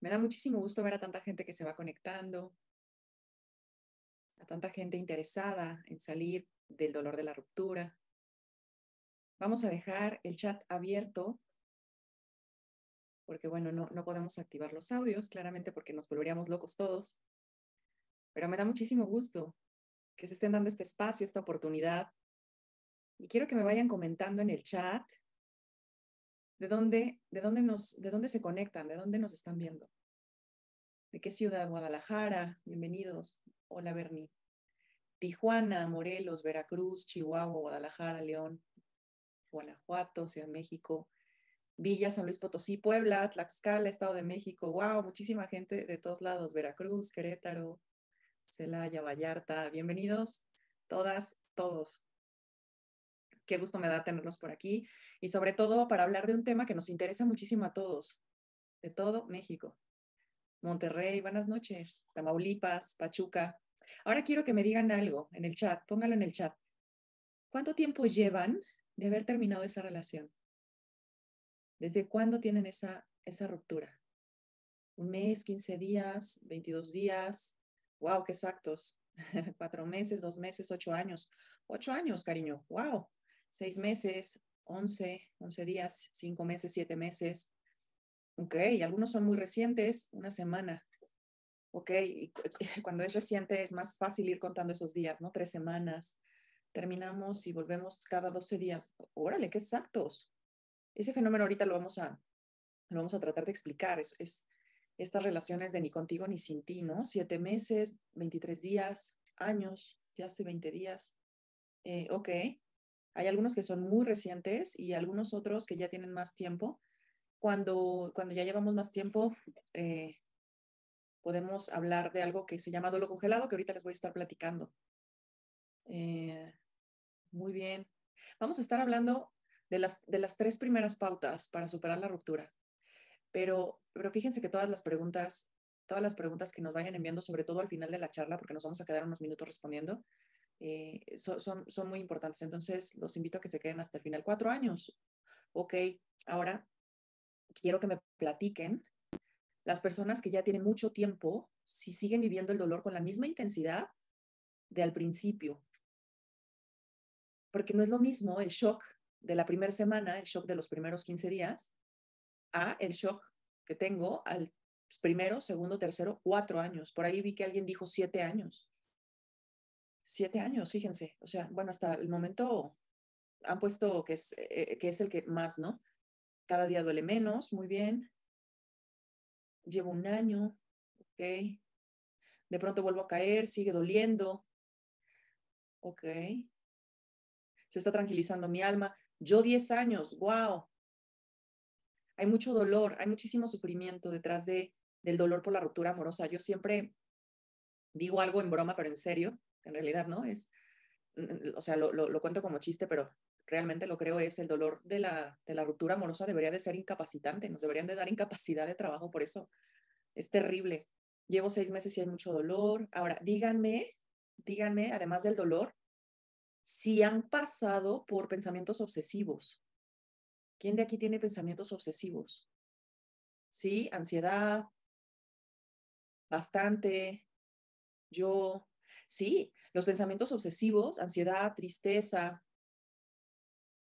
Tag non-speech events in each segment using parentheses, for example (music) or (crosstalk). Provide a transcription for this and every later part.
Me da muchísimo gusto ver a tanta gente que se va conectando, a tanta gente interesada en salir del dolor de la ruptura. Vamos a dejar el chat abierto porque, bueno, no, no podemos activar los audios, claramente porque nos volveríamos locos todos. Pero me da muchísimo gusto que se estén dando este espacio, esta oportunidad. Y quiero que me vayan comentando en el chat ¿De dónde, de, dónde nos, ¿De dónde se conectan? ¿De dónde nos están viendo? ¿De qué ciudad? Guadalajara, bienvenidos. Hola, Bernie, Tijuana, Morelos, Veracruz, Chihuahua, Guadalajara, León, Guanajuato, Ciudad de México, Villa, San Luis Potosí, Puebla, Tlaxcala, Estado de México. ¡Wow! Muchísima gente de todos lados. Veracruz, Querétaro, Celaya, Vallarta. Bienvenidos todas, todos. Qué gusto me da tenerlos por aquí y sobre todo para hablar de un tema que nos interesa muchísimo a todos, de todo México. Monterrey, buenas noches. Tamaulipas, Pachuca. Ahora quiero que me digan algo en el chat, póngalo en el chat. ¿Cuánto tiempo llevan de haber terminado esa relación? ¿Desde cuándo tienen esa, esa ruptura? ¿Un mes, 15 días, 22 días? ¡Wow, qué exactos! (laughs) Cuatro meses, dos meses, ocho años. Ocho años, cariño. ¡Wow! seis meses, once, once días, cinco meses, siete meses. Ok, algunos son muy recientes, una semana. Ok, (laughs) cuando es reciente es más fácil ir contando esos días, ¿no? Tres semanas. Terminamos y volvemos cada doce días. Órale, qué exactos. Ese fenómeno ahorita lo vamos a, lo vamos a tratar de explicar. Es, estas relaciones de ni contigo ni sin ti, ¿no? Siete meses, veintitrés días, años, ya hace veinte días. Eh, ok, hay algunos que son muy recientes y algunos otros que ya tienen más tiempo. Cuando, cuando ya llevamos más tiempo, eh, podemos hablar de algo que se llama lo congelado, que ahorita les voy a estar platicando. Eh, muy bien. Vamos a estar hablando de las, de las tres primeras pautas para superar la ruptura. Pero, pero fíjense que todas las preguntas, todas las preguntas que nos vayan enviando, sobre todo al final de la charla, porque nos vamos a quedar unos minutos respondiendo, eh, son, son, son, muy importantes. Entonces, los invito a que se queden hasta el final. Cuatro años. Ok, ahora quiero que me platiquen las personas que ya tienen mucho tiempo, si siguen viviendo el dolor con la misma intensidad de al principio. Porque no es lo mismo el shock de la primera semana, el shock de los primeros 15 días, a el shock que tengo al primero, segundo, tercero, cuatro años. Por ahí vi que alguien dijo siete años siete años, fíjense. O sea, bueno, hasta el momento han puesto que es, eh, que es el que más, ¿no? Cada día duele menos, muy bien. Llevo un año, ok. De pronto vuelvo a caer, sigue doliendo. Ok. Se está tranquilizando mi alma. Yo diez años, wow. Hay mucho dolor, hay muchísimo sufrimiento detrás de, del dolor por la ruptura amorosa. Yo siempre digo algo en broma, pero en serio, en realidad, ¿no? Es, mm, mm, o sea, lo, lo, lo, cuento como chiste, pero realmente lo creo es el dolor de la, de la ruptura amorosa debería de ser incapacitante, nos deberían de dar incapacidad de trabajo por eso. Es terrible. Llevo seis meses y hay mucho dolor. Ahora, díganme, díganme, además del dolor, si han pasado por pensamientos obsesivos. ¿Quién de aquí tiene pensamientos obsesivos? Sí, ansiedad, bastante, yo, Sí, los pensamientos obsesivos, ansiedad, tristeza.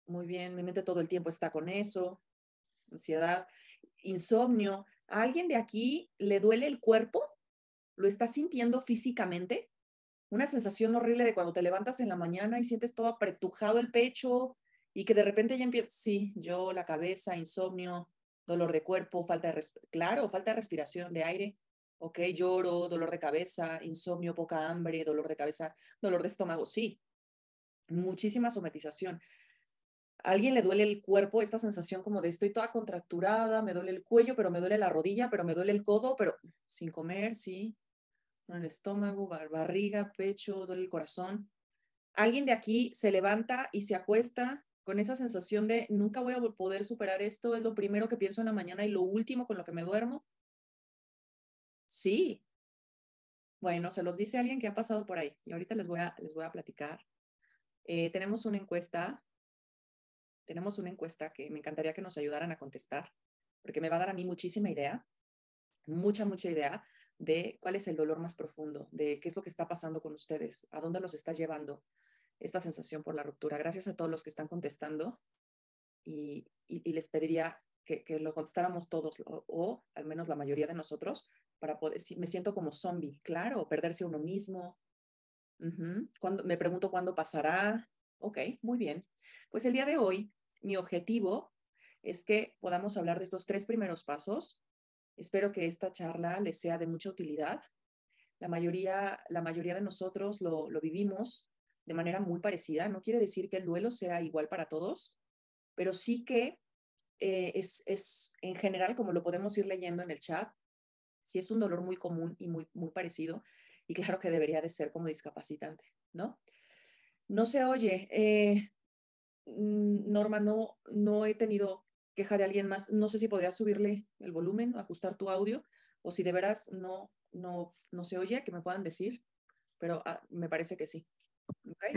Muy bien, mi mente todo el tiempo está con eso. Ansiedad, insomnio. ¿A alguien de aquí le duele el cuerpo? ¿Lo está sintiendo físicamente? Una sensación horrible de cuando te levantas en la mañana y sientes todo apretujado el pecho y que de repente ya empieza, sí, yo, la cabeza, insomnio, dolor de cuerpo, falta de, claro, falta de respiración, de aire. ¿ok? Lloro, dolor de cabeza, insomnio, poca hambre, dolor de cabeza, dolor de estómago, sí. Muchísima somatización. A alguien le duele el cuerpo, esta sensación como de estoy toda contracturada, me duele el cuello, pero me duele la rodilla, pero me duele el codo, pero sin comer, sí. En el estómago, barriga, pecho, duele el corazón. Alguien de aquí se levanta y se acuesta con esa sensación de nunca voy a poder superar esto, es lo primero que pienso en la mañana y lo último con lo que me duermo Sí. Bueno, se los dice alguien que ha pasado por ahí y ahorita les voy a, les voy a platicar. Eh, tenemos una encuesta, tenemos una encuesta que me encantaría que nos ayudaran a contestar, porque me va a dar a mí muchísima idea, mucha, mucha idea de cuál es el dolor más profundo, de qué es lo que está pasando con ustedes, a dónde los está llevando esta sensación por la ruptura. Gracias a todos los que están contestando y, les pediría que, lo contestáramos todos o, al menos la mayoría de nosotros para poder, si me siento como zombie, claro, perderse uno mismo. cuando, me pregunto cuándo pasará. Ok, muy bien. Pues el día de hoy, mi objetivo es que podamos hablar de estos tres primeros pasos. Espero que esta charla les sea de mucha utilidad. La mayoría, la mayoría de nosotros lo, vivimos de manera muy parecida. No quiere decir que el duelo sea igual para todos, pero sí que eh, es, es en general, como lo podemos ir leyendo en el chat, si es un dolor muy común y muy, muy parecido, y claro que debería de ser como discapacitante, ¿no? No se oye, eh, mm, Norma, no, no he tenido queja de alguien más, no sé si podrías subirle el volumen ajustar tu audio, o si de veras no, no, no se oye, que me puedan decir, pero ah, me parece que sí.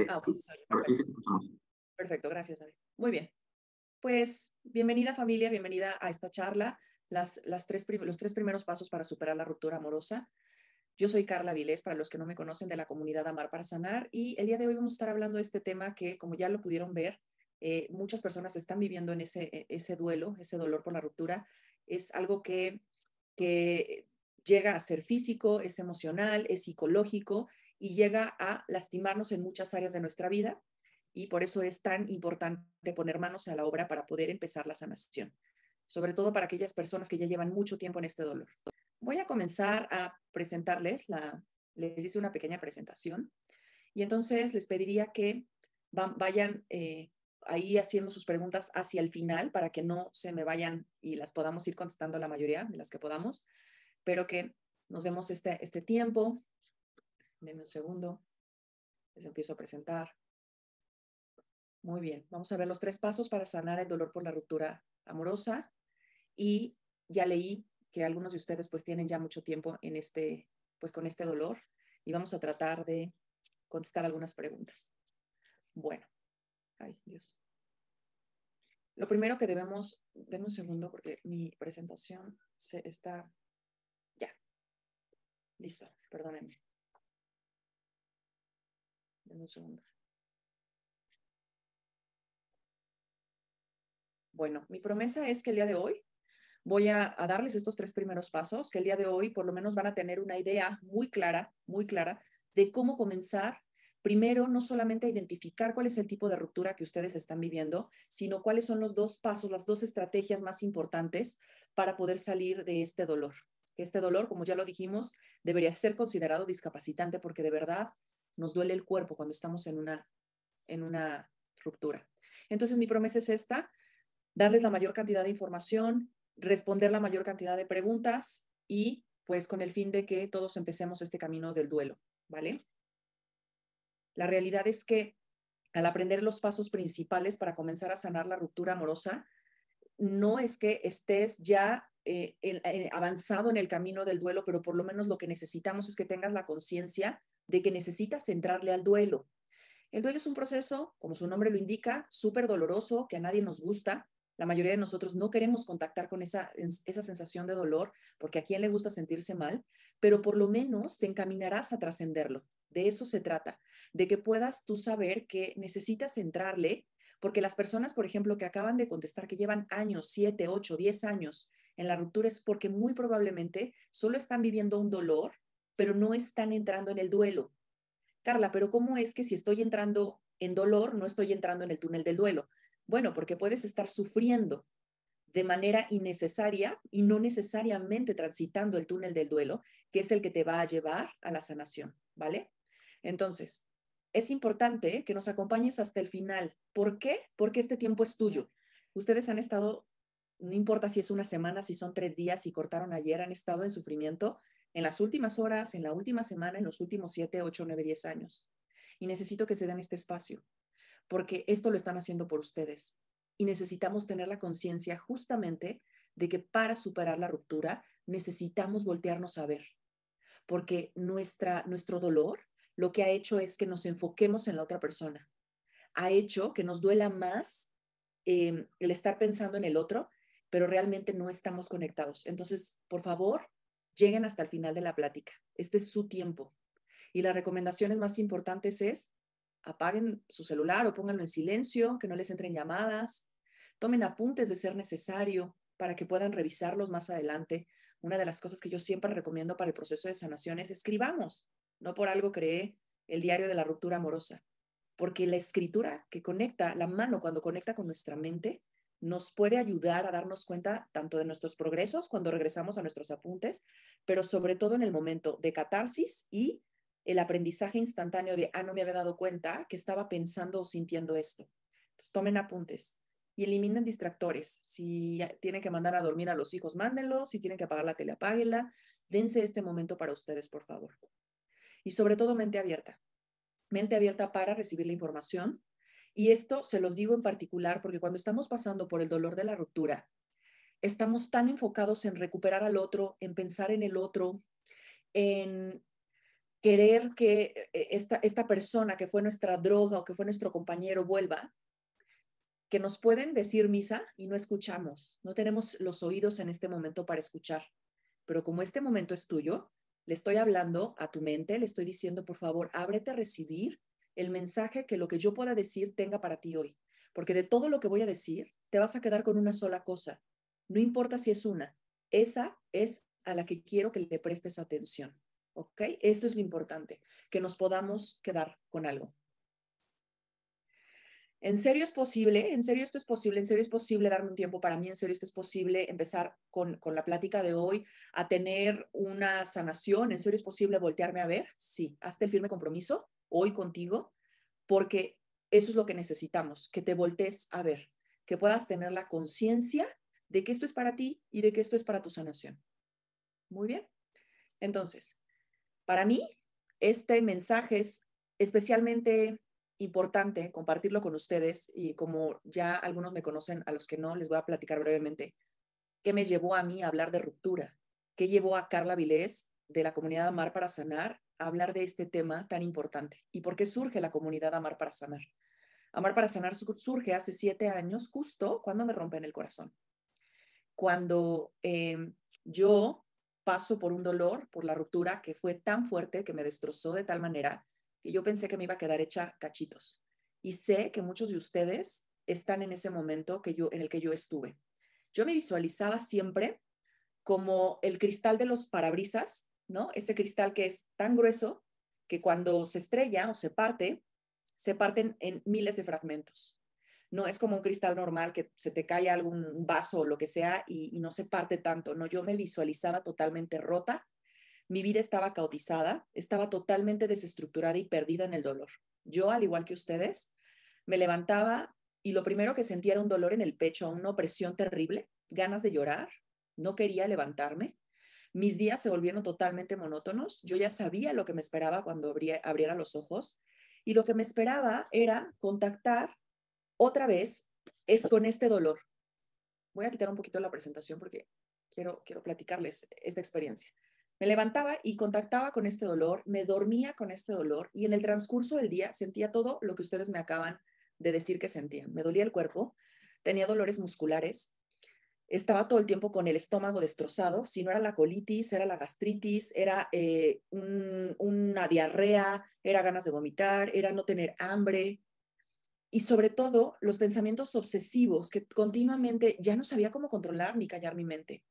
Ah, Perfecto. gracias, Muy bien. Pues bienvenida familia, bienvenida a esta charla las, tres los tres primeros pasos para superar la ruptura amorosa. Yo soy Carla Vilés, para los que no me conocen, de la comunidad Amar para Sanar, y el día de hoy vamos a estar hablando de este tema que, como ya lo pudieron ver, eh, muchas personas están viviendo en e-, ese, duelo, ese dolor por la ruptura. Es algo que llega a ser físico, es emocional, es psicológico y llega a lastimarnos en muchas áreas de nuestra vida. Y por eso es tan importante poner manos a la obra para poder empezar la sanación sobre todo para aquellas personas que ya llevan mucho tiempo en este dolor. Voy a comenzar a presentarles, la, les hice una pequeña presentación y entonces les pediría que vayan eh, ahí haciendo sus preguntas hacia el final para que no se me vayan y las podamos ir contestando la mayoría de las que podamos, pero que nos demos este, este tiempo. Denme un segundo, les empiezo a presentar. Muy bien, vamos a ver los tres pasos para sanar el dolor por la ruptura amorosa y ya leí que algunos de ustedes pues tienen ya mucho tiempo en este, pues con este dolor y vamos a tratar de contestar algunas preguntas. Bueno, ay Dios. Lo primero que debemos, denme un segundo porque mi presentación se está ya. Listo, perdónenme. Denme un segundo. Bueno, mi promesa es que el día de hoy voy a, darles estos tres primeros pasos que el día de hoy por lo menos van a tener una idea muy clara, muy clara de cómo comenzar. Primero, no solamente identificar cuál es el tipo de ruptura que ustedes están viviendo, sino cuáles son los dos pasos, las dos estrategias más importantes para poder salir de este dolor. Este dolor, como ya lo dijimos, debería ser considerado discapacitante porque de verdad nos duele el cuerpo cuando estamos en una, en una ruptura. Entonces, mi promesa es esta, darles la mayor cantidad de información, responder la mayor cantidad de preguntas y pues con el fin de que todos empecemos este camino del duelo, ¿vale? La realidad es que al aprender los pasos principales para comenzar a sanar la ruptura amorosa, no es que estés ya eh, eh, avanzado en el camino del duelo, pero por lo menos lo que necesitamos es que tengas la conciencia de que necesitas entrarle al duelo. El duelo es un proceso, como su nombre lo indica, súper doloroso, que a nadie nos gusta, la mayoría de nosotros no queremos contactar con esa, esa sensación de dolor, porque a quién le gusta sentirse mal, pero por lo menos te encaminarás a trascenderlo. De eso se trata, de que puedas tú saber que necesitas entrarle, porque las personas, por ejemplo, que acaban de contestar que llevan años, siete, ocho, diez años en la ruptura, es porque muy probablemente solo están viviendo un dolor, pero no están entrando en el duelo. Carla, pero ¿cómo es que si estoy entrando en dolor, no estoy entrando en el túnel del duelo? Bueno, porque puedes estar sufriendo de manera innecesaria y no necesariamente transitando el túnel del duelo, que es el que te va a llevar a la sanación, ¿vale? Entonces, es importante que nos acompañes hasta el final. ¿Por qué? Porque este tiempo es tuyo. Ustedes han estado, no importa si es una semana, si son tres días, si cortaron ayer, han estado en sufrimiento en las últimas horas, en la última semana, en los últimos siete, ocho, nueve, diez años. Y necesito que se den este espacio porque esto lo están haciendo por ustedes. Y necesitamos tener la conciencia justamente de que para superar la ruptura necesitamos voltearnos a ver, porque nuestra, nuestro dolor lo que ha hecho es que nos enfoquemos en la otra persona, ha hecho que nos duela más eh, el estar pensando en el otro, pero realmente no estamos conectados. Entonces, por favor, lleguen hasta el final de la plática. Este es su tiempo. Y las recomendaciones más importantes es apaguen su celular o pónganlo en silencio, que no les entren llamadas, tomen apuntes de ser necesario para que puedan revisarlos más adelante. Una de las cosas que yo siempre recomiendo para el proceso de sanación es escribamos. No por algo cree el diario de la ruptura amorosa, porque la escritura que conecta la mano cuando conecta con nuestra mente nos puede ayudar a darnos cuenta tanto de nuestros progresos cuando regresamos a nuestros apuntes, pero sobre todo en el momento de catarsis y el aprendizaje instantáneo de, ah, no me había dado cuenta que estaba pensando o sintiendo esto. Entonces, tomen apuntes y eliminen distractores. Si tienen que mandar a dormir a los hijos, mándenlos. Si tienen que apagar la tele, apáguenla. Dense este momento para ustedes, por favor. Y sobre todo, mente abierta. Mente abierta para recibir la información. Y esto se los digo en particular porque cuando estamos pasando por el dolor de la ruptura, estamos tan enfocados en recuperar al otro, en pensar en el otro, en querer que eh, esta, esta persona que fue nuestra droga o que fue nuestro compañero vuelva, que nos pueden decir misa y no escuchamos, no tenemos los oídos en este momento para escuchar. Pero como este momento es tuyo, le estoy hablando a tu mente, le estoy diciendo, por favor, ábrete a recibir el mensaje que lo que yo pueda decir tenga para ti hoy. Porque de todo lo que voy a decir, te vas a quedar con una sola cosa. No importa si es una, esa es a la que quiero que le prestes atención. ¿Ok? Esto es lo importante, que nos podamos quedar con algo. ¿En serio es posible? ¿En serio esto es posible? ¿En serio es posible darme un tiempo para mí? ¿En serio esto es posible empezar con, con la plática de hoy a tener una sanación? ¿En serio es posible voltearme a ver? Sí, hazte el firme compromiso hoy contigo, porque eso es lo que necesitamos, que te voltees a ver, que puedas tener la conciencia de que esto es para ti y de que esto es para tu sanación. Muy bien. Entonces, para mí, este mensaje es especialmente importante compartirlo con ustedes y como ya algunos me conocen, a los que no, les voy a platicar brevemente qué me llevó a mí a hablar de ruptura, qué llevó a Carla Vilés de la comunidad Amar para Sanar a hablar de este tema tan importante y por qué surge la comunidad Amar para Sanar. Amar para Sanar surge hace siete años, justo cuando me rompen el corazón. Cuando em, yo paso por un dolor, por la ruptura, que fue tan fuerte, que me destrozó de tal manera, que yo pensé que me iba a quedar hecha cachitos. Y sé que muchos de ustedes están en ese momento que yo, en el que yo estuve. Yo me visualizaba siempre como el cristal de los parabrisas, ¿no? Ese cristal que es tan grueso que cuando se estrella o se parte, se parten en miles de fragmentos. No es como un cristal normal que se te cae algún vaso o lo que sea y, no se parte tanto. No, yo me visualizaba totalmente rota, mi vida estaba caotizada, estaba totalmente desestructurada y perdida en el dolor. Yo, al igual que ustedes, me levantaba y lo primero que sentía era un dolor en el pecho, una opresión terrible, ganas de llorar, no quería levantarme. Mis días se volvieron totalmente monótonos. Yo ya sabía lo que me esperaba cuando abría, abriera los ojos y lo que me esperaba era contactar otra vez es con este dolor. Voy a quitar un poquito la presentación porque quiero, quiero platicarles esta experiencia. Me levantaba y contactaba con este dolor, me dormía con este dolor y en el transcurso del día sentía todo lo que ustedes me acaban de decir que sentían. Me dolía el cuerpo, tenía dolores musculares, estaba todo el tiempo con el estómago destrozado, si no era la colitis, era la gastritis, era eh, una diarrea, era ganas de vomitar, era no tener hambre, y sobre todo los pensamientos obsesivos que continuamente ya no sabía cómo controlar ni callar mi mente.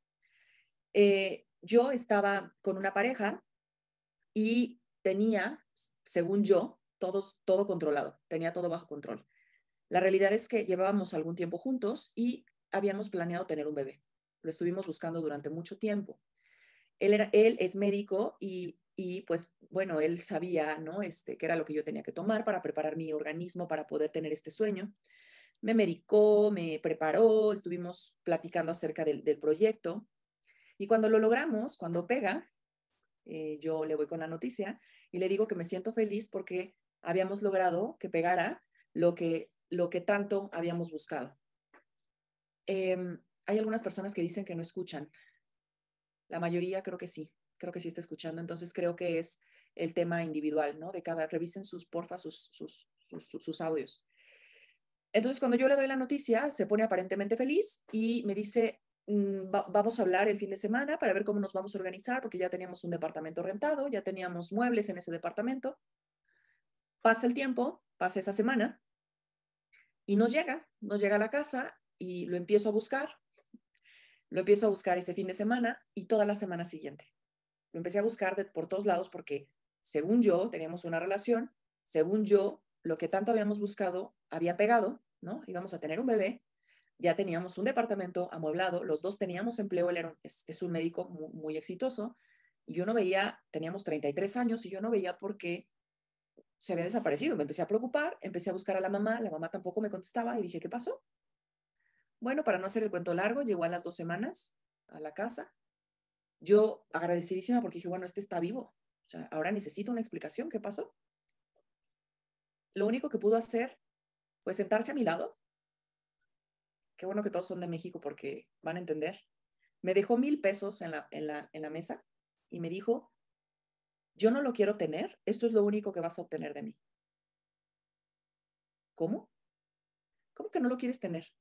Eh, yo estaba con una pareja y tenía, según yo, todos, todo controlado, tenía todo bajo control. La realidad es que llevábamos algún tiempo juntos y habíamos planeado tener un bebé. Lo estuvimos buscando durante mucho tiempo. Él, era, él es médico y y pues bueno, él sabía, ¿no? Este, que era lo que yo tenía que tomar para preparar mi organismo para poder tener este sueño. Me medicó, me preparó, estuvimos platicando acerca del, proyecto y cuando lo logramos, cuando pega, eh, yo le voy con la noticia y le digo que me siento feliz porque habíamos logrado que pegara lo que, lo que tanto habíamos buscado. Em, hay algunas personas que dicen que no escuchan. La mayoría creo que sí creo que sí está escuchando, entonces creo que es el tema individual, ¿no? De cada, revisen sus, porfa, sus, sus, sus, audios. Entonces, cuando yo le doy la noticia, se pone aparentemente feliz y me dice, mm, vamos a hablar el fin de semana para ver cómo nos vamos a organizar, porque ya teníamos un departamento rentado, ya teníamos muebles en ese departamento. Pasa el tiempo, pasa esa semana y nos llega, nos llega a la casa y lo empiezo a buscar. Lo empiezo a buscar ese fin de semana y toda la semana siguiente lo empecé a buscar por todos lados porque, según yo, teníamos una relación, según yo, lo que tanto habíamos buscado había pegado, ¿no? Íbamos a tener un bebé, ya teníamos un departamento amueblado, los dos teníamos empleo, él era es, un médico muy, exitoso, yo no veía, teníamos 33 años y yo no veía por qué se había desaparecido. Me empecé a preocupar, empecé a buscar a la mamá, la mamá tampoco me contestaba y dije, ¿qué pasó? Bueno, para no hacer el cuento largo, llegó a las dos semanas a la casa, yo agradecidísima porque dije, bueno, este está vivo. ahora necesito una explicación, ¿qué pasó? Lo único que pudo hacer fue sentarse a mi lado. Qué bueno que todos son de México porque van a entender. Me dejó mil pesos en la, en la, en la mesa y me dijo, yo no lo quiero tener, esto es lo único que vas a obtener de mí. ¿Cómo? ¿Cómo que no lo quieres tener?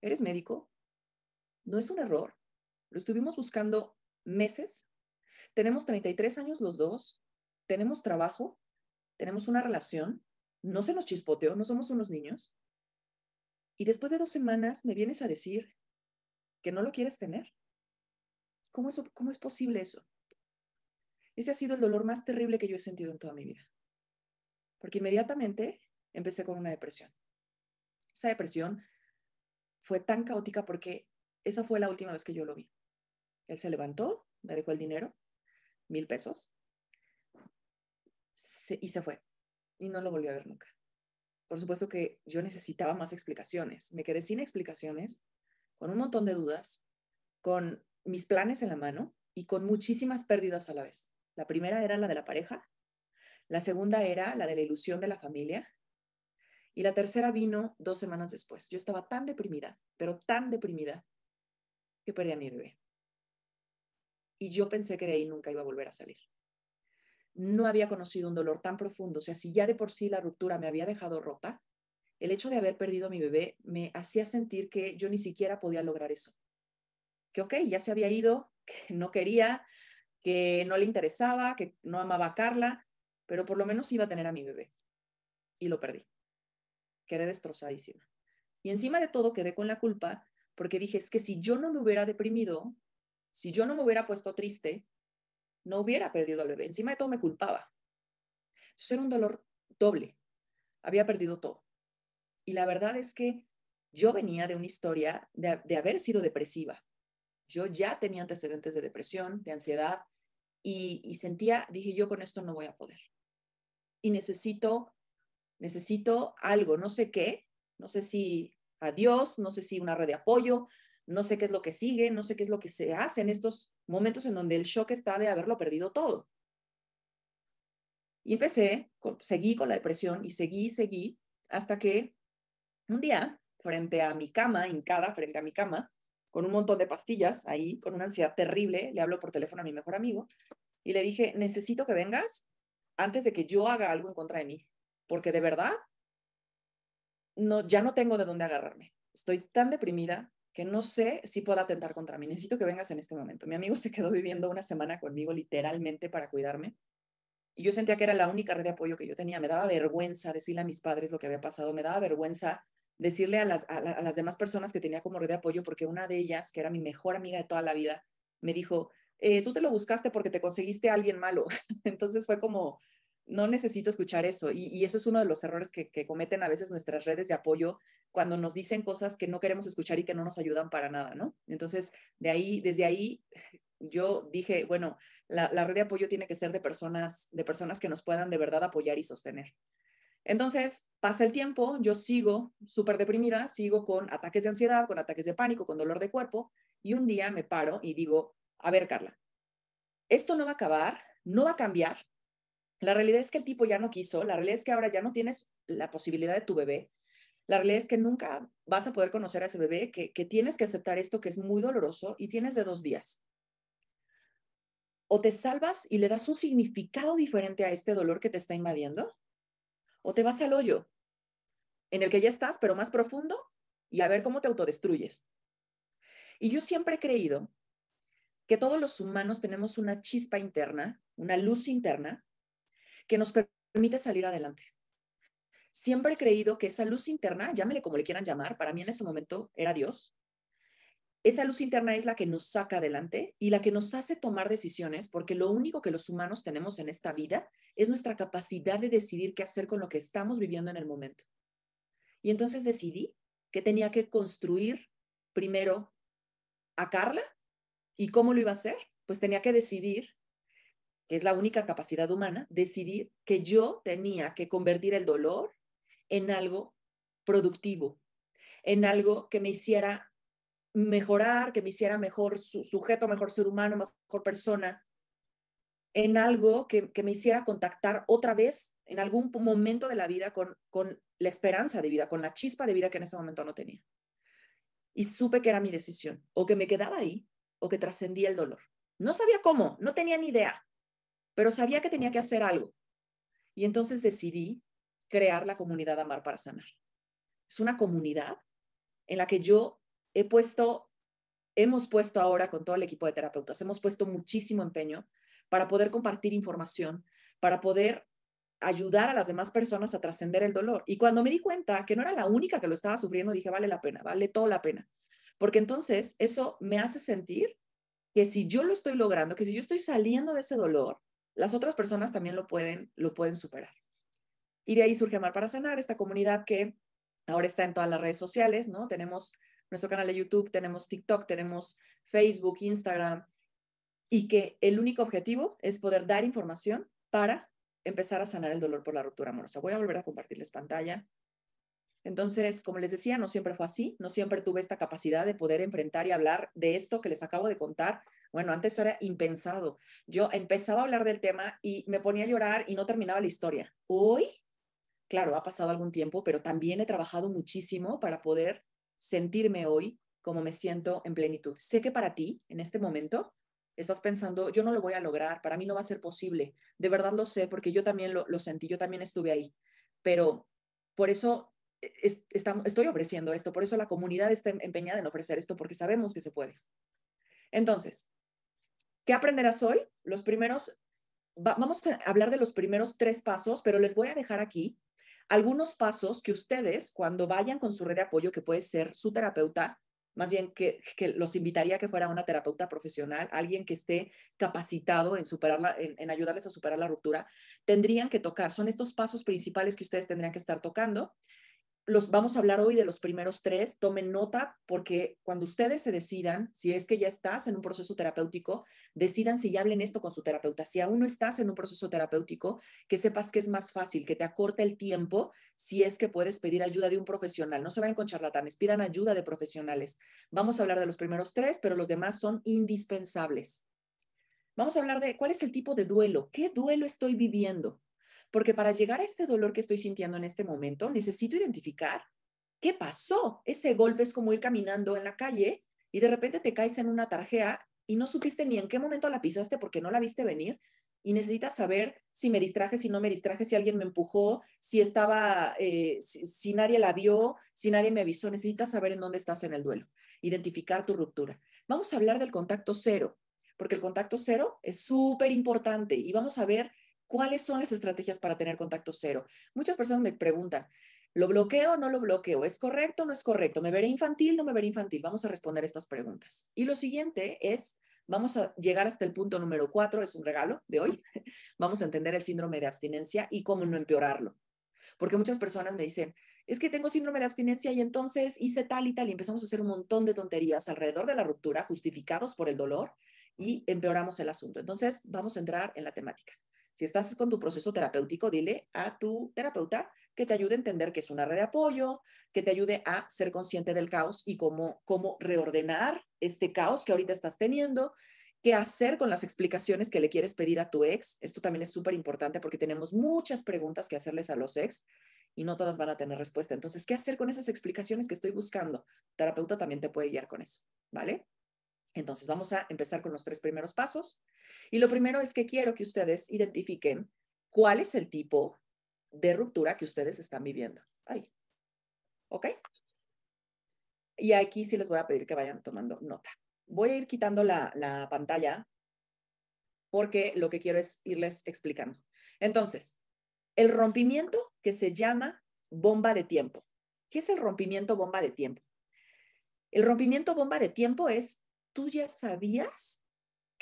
¿Eres médico? ¿No es un error lo estuvimos buscando meses. Tenemos 33 años los dos, tenemos trabajo, tenemos una relación, no se nos chispoteó, no somos unos niños. Y después de dos semanas me vienes a decir que no lo quieres tener. ¿Cómo, eso, cómo es posible eso? Ese ha sido el dolor más terrible que yo he sentido en toda mi vida. Porque inmediatamente empecé con una depresión. Esa depresión fue tan caótica porque esa fue la última vez que yo lo vi. Él se levantó, me dejó el dinero, mil pesos, y se fue. Y no lo volvió a ver nunca. Por supuesto que yo necesitaba más explicaciones. Me quedé sin explicaciones, con un montón de dudas, con mis planes en la mano y con muchísimas pérdidas a la vez. La primera era la de la pareja, la segunda era la de la ilusión de la familia y la tercera vino dos semanas después. Yo estaba tan deprimida, pero tan deprimida, que perdí a mi bebé y yo pensé que de ahí nunca iba a volver a salir. No había conocido un dolor tan profundo, o sea, si ya de por sí la ruptura me había dejado rota, el hecho de haber perdido a mi bebé me hacía sentir que yo ni siquiera podía lograr eso. Que ok, ya se había ido, (laughs) que no quería, que no le interesaba, que no amaba a Carla, pero por lo menos iba a tener a mi bebé. Y lo perdí. Quedé destrozadísima. Y encima de todo quedé con la culpa porque dije, es que si yo no lo hubiera deprimido, si yo no me hubiera puesto triste, no hubiera perdido al bebé. Encima de todo me culpaba. Eso era un dolor doble. Había perdido todo. Y la verdad es que yo venía de una historia de, haber sido depresiva. Yo ya tenía antecedentes de depresión, de ansiedad, y, y, sentía, dije, yo con esto no voy a poder. Y necesito, necesito algo, no sé qué, no sé si a Dios, no sé si una red de apoyo, no sé qué es lo que sigue, no sé qué es lo que se hace en estos momentos en donde el shock está de haberlo perdido todo. Y empecé, seguí con la depresión y seguí, seguí, hasta que un día, frente a mi cama, hincada frente a mi cama, con un montón de pastillas ahí, con una ansiedad terrible, le hablo por teléfono a mi mejor amigo y le dije, necesito que vengas antes de que yo haga algo en contra de mí, porque de verdad no, ya no tengo de dónde agarrarme. Estoy tan deprimida, que no sé si pueda atentar contra mí. Necesito que vengas en este momento. Mi amigo se quedó viviendo una semana conmigo literalmente para cuidarme. Y yo sentía que era la única red de apoyo que yo tenía. Me daba vergüenza decirle a mis padres lo que había pasado. Me daba vergüenza decirle a las, a, las demás personas que tenía como red de apoyo, porque una de ellas, que era mi mejor amiga de toda la vida, me dijo, eh, tú te lo buscaste porque te conseguiste a alguien malo. (laughs) Entonces fue como, no necesito escuchar eso. Y, eso es uno de los errores que, cometen a veces nuestras redes de apoyo cuando nos dicen cosas que no queremos escuchar y que no nos ayudan para nada, ¿no? Entonces, de ahí, desde ahí, (laughs) yo dije, bueno, la, red de apoyo tiene que ser de personas, de personas que nos puedan de verdad apoyar y sostener. Entonces, pasa el tiempo, yo sigo súper deprimida, sigo con ataques de ansiedad, con ataques de pánico, con dolor de cuerpo, y un día me paro y digo, a ver, Carla, esto no va a acabar, no va a cambiar, la realidad es que el tipo ya no quiso, la realidad es que ahora ya no tienes la posibilidad de tu bebé, la realidad es que nunca vas a poder conocer a ese bebé, que, tienes que aceptar esto que es muy doloroso y tienes de dos vías. O te salvas y le das un significado diferente a este dolor que te está invadiendo, o te vas al hoyo en el que ya estás, pero más profundo, y a ver cómo te autodestruyes. Y yo siempre he creído que todos los humanos tenemos una chispa interna, una luz interna, que nos permite salir adelante. Siempre he creído que esa luz interna, llámele como le quieran llamar, para mí en ese momento era Dios. Esa luz interna es la que nos saca adelante y la que nos hace tomar decisiones, porque lo único que los humanos tenemos en esta vida es nuestra capacidad de decidir qué hacer con lo que estamos viviendo en el momento. Y entonces decidí que tenía que construir primero a Carla y cómo lo iba a hacer. Pues tenía que decidir que es la única capacidad humana, decidir que yo tenía que convertir el dolor en algo productivo, en algo que me hiciera mejorar, que me hiciera mejor sujeto, mejor ser humano, mejor persona, en algo que, me hiciera contactar otra vez en algún momento de la vida con, con la esperanza de vida, con la chispa de vida que en ese momento no tenía. Y supe que era mi decisión, o que me quedaba ahí, o que trascendía el dolor. No sabía cómo, no tenía ni idea, pero sabía que tenía que hacer algo. Y entonces decidí crear la comunidad Amar para Sanar. Es una comunidad en la que yo he puesto, hemos puesto ahora con todo el equipo de terapeutas, hemos puesto muchísimo empeño para poder compartir información, para poder ayudar a las demás personas a trascender el dolor. Y cuando me di cuenta que no era la única que lo estaba sufriendo, dije, vale la pena, vale toda la pena. Porque entonces eso me hace sentir que si yo lo estoy logrando, que si yo estoy saliendo de ese dolor, las otras personas también lo pueden, lo pueden superar. Y de ahí surge Amar para Sanar, esta comunidad que ahora está en todas las redes sociales, ¿no? Tenemos nuestro canal de YouTube, tenemos TikTok, tenemos Facebook, Instagram, y que el único objetivo es poder dar información para empezar a sanar el dolor por la ruptura amorosa. Voy a volver a compartirles pantalla. Entonces, como les decía, no siempre fue así, no siempre tuve esta capacidad de poder enfrentar y hablar de esto que les acabo de contar bueno, antes era impensado. Yo empezaba a hablar del tema y me ponía a llorar y no terminaba la historia. Hoy, claro, ha pasado algún tiempo, pero también he trabajado muchísimo para poder sentirme hoy como me siento en plenitud. Sé que para ti, en este momento, estás pensando, yo no lo voy a lograr, para mí no va a ser posible. De verdad lo sé porque yo también lo, sentí, yo también estuve ahí. Pero por eso e, estoy ofreciendo esto, por eso la comunidad está empeñada en ofrecer esto, porque sabemos que se puede. Entonces, ¿Qué aprenderás hoy? Los primeros, vamos a hablar de los primeros tres pasos, pero les voy a dejar aquí algunos pasos que ustedes, cuando vayan con su red de apoyo, que puede ser su terapeuta, más bien que, los invitaría a que fuera una terapeuta profesional, alguien que esté capacitado en, superarla, en ayudarles a superar la ruptura, tendrían que tocar. Son estos pasos principales que ustedes tendrían que estar tocando los vamos a hablar hoy de los primeros tres. Tomen nota porque cuando ustedes se decidan, si es que ya estás en un proceso terapéutico, decidan si ya hablen esto con su terapeuta. Si aún no estás en un proceso terapéutico, que sepas que es más fácil, que te acorta el tiempo si es que puedes pedir ayuda de un profesional. No se vayan con charlatanes, pidan ayuda de profesionales. Vamos a hablar de los primeros tres, pero los demás son indispensables. Vamos a hablar de cuál es el tipo de duelo. ¿Qué duelo estoy viviendo? Porque para llegar a este dolor que estoy sintiendo en este momento, necesito identificar qué pasó. Ese golpe es como ir caminando en la calle y de repente te caes en una tarjea y no supiste ni en qué momento la pisaste porque no la viste venir y necesitas saber si me distraje, si no me distraje, si alguien me empujó, si estaba, eh, si, nadie la vio, si nadie me avisó. Necesitas saber en dónde estás en el duelo, identificar tu ruptura. Vamos a hablar del contacto cero, porque el contacto cero es súper importante y vamos a ver ¿Cuáles son las estrategias para tener contacto cero? Muchas personas me preguntan, ¿lo bloqueo o no lo bloqueo? ¿Es correcto o no es correcto? ¿Me veré infantil o no me veré infantil? Vamos a responder estas preguntas. Y lo siguiente es, vamos a llegar hasta el punto número cuatro, es un regalo de hoy. (laughs) Vamos a entender el síndrome de abstinencia y cómo no empeorarlo. Porque muchas personas me dicen, es que tengo síndrome de abstinencia y entonces hice tal y tal y empezamos a hacer un montón de tonterías alrededor de la ruptura justificados por el dolor y empeoramos el asunto. Entonces, vamos a entrar en la temática. Si estás con tu proceso terapéutico, dile a tu terapeuta que te ayude a entender que es una red de apoyo, que te ayude a ser consciente del caos y cómo, cómo reordenar este caos que ahorita estás teniendo, qué hacer con las explicaciones que le quieres pedir a tu ex. Esto también es súper importante porque tenemos muchas preguntas que hacerles a los ex y no todas van a tener respuesta. Entonces, ¿qué hacer con esas explicaciones que estoy buscando? terapeuta también te puede guiar con eso, ¿vale? Entonces, vamos a empezar con los tres primeros pasos. Y lo primero es que quiero que ustedes identifiquen cuál es el tipo de ruptura que ustedes están viviendo. Ahí. ¿Ok? Y aquí sí les voy a pedir que vayan tomando nota. Voy a ir quitando la, la pantalla porque lo que quiero es irles explicando. Entonces, el rompimiento que se llama bomba de tiempo. ¿Qué es el rompimiento bomba de tiempo? El rompimiento bomba de tiempo es, tú ya sabías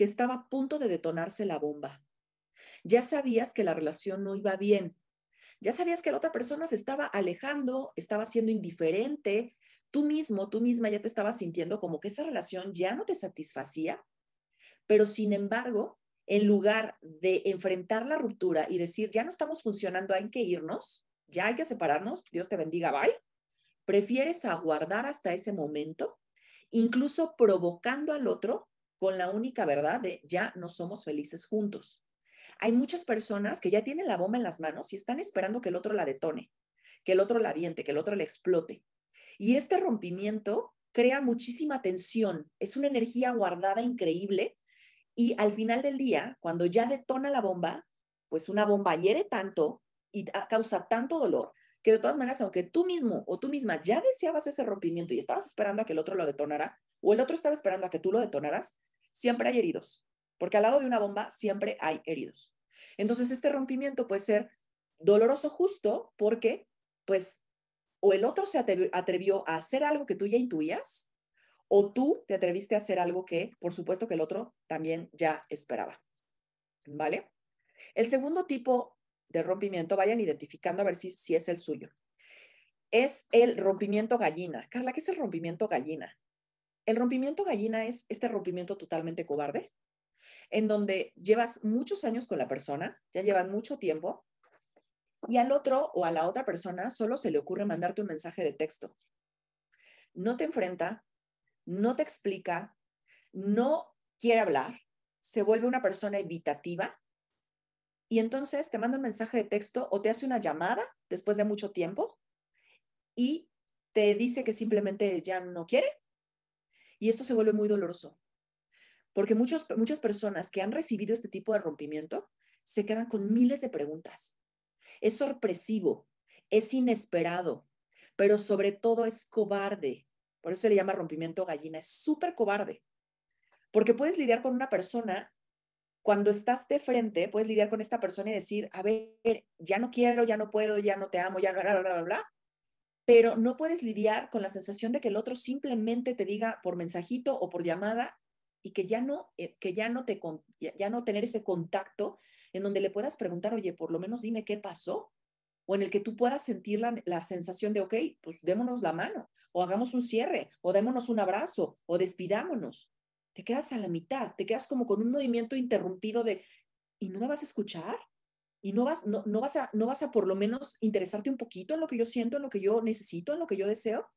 estaba a punto de detonarse la bomba. Ya sabías que la relación no iba bien. Ya sabías que la otra persona se estaba alejando, estaba siendo indiferente. Tú mismo, tú misma ya te estabas sintiendo como que esa relación ya no te satisfacía. Pero sin embargo, en lugar de enfrentar la ruptura y decir, ya no estamos funcionando, hay que irnos, ya hay que separarnos, Dios te bendiga, bye, prefieres aguardar hasta ese momento, incluso provocando al otro con la única verdad de ya no somos felices juntos. Hay muchas personas que ya tienen la bomba en las manos y están esperando que el otro la detone, que el otro la viente, que el otro la explote. Y este rompimiento crea muchísima tensión, es una energía guardada increíble y al final del día, cuando ya detona la bomba, pues una bomba hiere tanto y causa tanto dolor que de todas maneras, aunque tú mismo o tú misma ya deseabas ese rompimiento y estabas esperando a que el otro lo detonara, o el otro estaba esperando a que tú lo detonaras, siempre hay heridos, porque al lado de una bomba siempre hay heridos. Entonces, este rompimiento puede ser doloroso justo porque, pues, o el otro se atrevió a hacer algo que tú ya intuías, o tú te atreviste a hacer algo que, por supuesto, que el otro también ya esperaba. ¿Vale? El segundo tipo de rompimiento, vayan identificando a ver si, si es el suyo. Es el rompimiento gallina. Carla, ¿qué es el rompimiento gallina? El rompimiento gallina es este rompimiento totalmente cobarde, en donde llevas muchos años con la persona, ya llevan mucho tiempo, y al otro o a la otra persona solo se le ocurre mandarte un mensaje de texto. No te enfrenta, no te explica, no quiere hablar, se vuelve una persona evitativa y entonces te manda un mensaje de texto o te hace una llamada después de mucho tiempo y te dice que simplemente ya no quiere. Y esto se vuelve muy doloroso, porque muchas personas que han recibido este tipo de rompimiento se quedan con miles de preguntas. Es sorpresivo, es inesperado, pero sobre todo es cobarde. Por eso se le llama rompimiento gallina, es súper cobarde, porque puedes lidiar con una persona cuando estás de frente, puedes lidiar con esta persona y decir, a ver, ya no quiero, ya no puedo, ya no te amo, ya bla, bla, bla, bla, Pero no puedes lidiar con la sensación de que el otro simplemente te diga por mensajito o por llamada y que ya no, eh, que ya no, te, ya no tener ese contacto en donde le puedas preguntar, oye, por lo menos dime qué pasó, o en el que tú puedas sentir la, la, sensación de, ok, pues démonos la mano, o hagamos un cierre, o démonos un abrazo, o despidámonos te quedas a la mitad, te quedas como con un movimiento interrumpido de, ¿y no me vas a escuchar? ¿Y no vas, no, vas, a, no vas a por lo menos interesarte un poquito en lo que yo siento, en lo que yo necesito, en lo que yo deseo?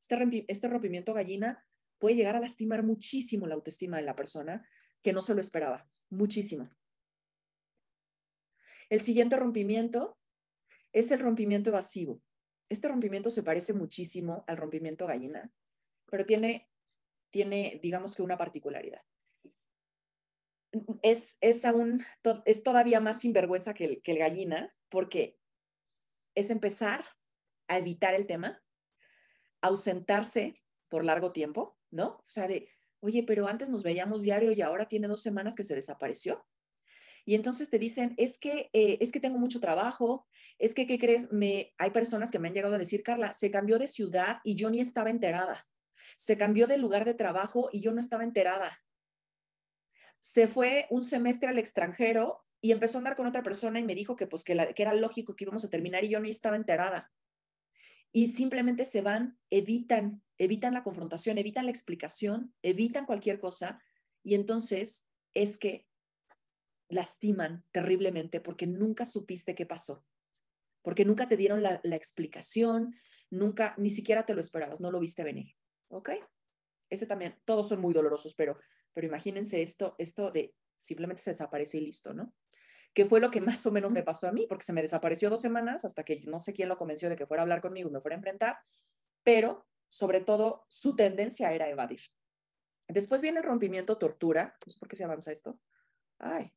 Este, este rompimiento gallina puede llegar a lastimar muchísimo la autoestima de la persona que no se lo esperaba, muchísimo. El siguiente rompimiento es el rompimiento evasivo. Este rompimiento se parece muchísimo al rompimiento gallina, pero tiene tiene, digamos que una particularidad. Es, aún, es todavía más sinvergüenza que el, gallina, porque es empezar a evitar el tema, ausentarse por largo tiempo, ¿no? O sea, de, oye, pero antes nos veíamos diario y ahora tiene dos semanas que se desapareció. Y entonces te dicen, es que, eh, es que tengo mucho trabajo, es que, ¿qué crees? Me, hay personas que me han llegado a decir, Carla, se cambió de ciudad y yo ni estaba enterada se cambió de lugar de trabajo y yo no estaba enterada. Se fue un semestre al extranjero y empezó a andar con otra persona y me dijo que, pues, que, era lógico que íbamos a terminar y yo no estaba enterada. Y simplemente se van, evitan, evitan la confrontación, evitan la explicación, evitan cualquier cosa. Y entonces es que lastiman terriblemente porque nunca supiste qué pasó, porque nunca te dieron la, la explicación, nunca, ni siquiera te lo esperabas, no lo viste venir. ¿ok? Ese también, todos son muy dolorosos, pero, pero imagínense esto, esto de simplemente se desaparece y listo, ¿no? Que fue lo que más o menos me pasó a mí, porque se me desapareció dos semanas hasta que no sé quién lo convenció de que fuera a hablar conmigo y me fuera a enfrentar, pero sobre todo su tendencia era evadir. Después viene el rompimiento tortura, ¿por qué se avanza esto? Ay,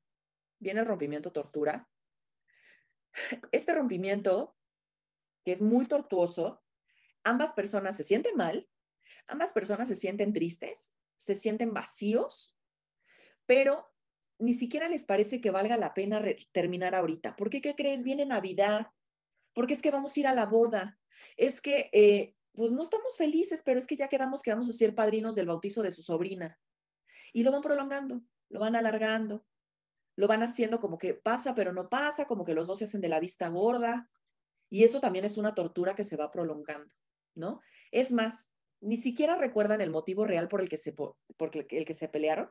viene el rompimiento tortura. Este rompimiento, que es muy tortuoso, ambas personas se sienten mal, Ambas personas se sienten tristes, se sienten vacíos, pero ni siquiera les parece que valga la pena terminar ahorita. ¿Por qué? ¿Qué crees? Viene Navidad. Porque es que vamos a ir a la boda. Es que, eh, pues no estamos felices, pero es que ya quedamos que vamos a ser padrinos del bautizo de su sobrina. Y lo van prolongando, lo van alargando, lo van haciendo como que pasa, pero no pasa, como que los dos se hacen de la vista gorda. Y eso también es una tortura que se va prolongando, ¿no? Es más, ni siquiera recuerdan el motivo real por el que se, el que se pelearon.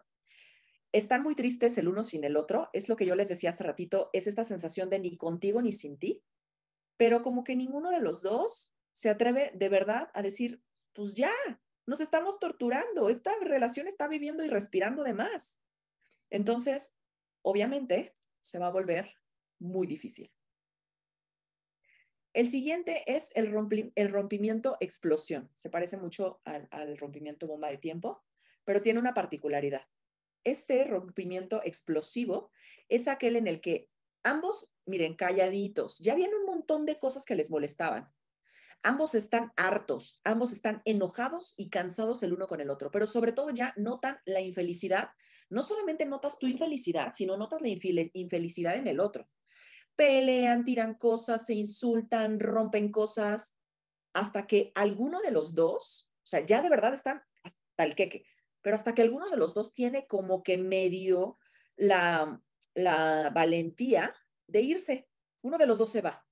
Están muy tristes el uno sin el otro, es lo que yo les decía hace ratito, es esta sensación de ni contigo ni sin ti, pero como que ninguno de los dos se atreve de verdad a decir, pues ya, nos estamos torturando, esta relación está viviendo y respirando de más. Entonces, obviamente, se va a volver muy difícil. El siguiente es el, rompimiento explosión. Se parece mucho al, al rompimiento bomba de tiempo, pero tiene una particularidad. Este rompimiento explosivo es aquel en el que ambos, miren, calladitos, ya vienen un montón de cosas que les molestaban, ambos están hartos, ambos están enojados y cansados el uno con el otro, pero sobre todo ya notan la infelicidad. No solamente notas tu infelicidad, sino notas la infelicidad en el otro pelean, tiran cosas, se insultan, rompen cosas, hasta que alguno de los dos, o sea, ya de verdad están hasta el queque, pero hasta que alguno de los dos tiene como que medio la, la valentía de irse, uno de los dos se va.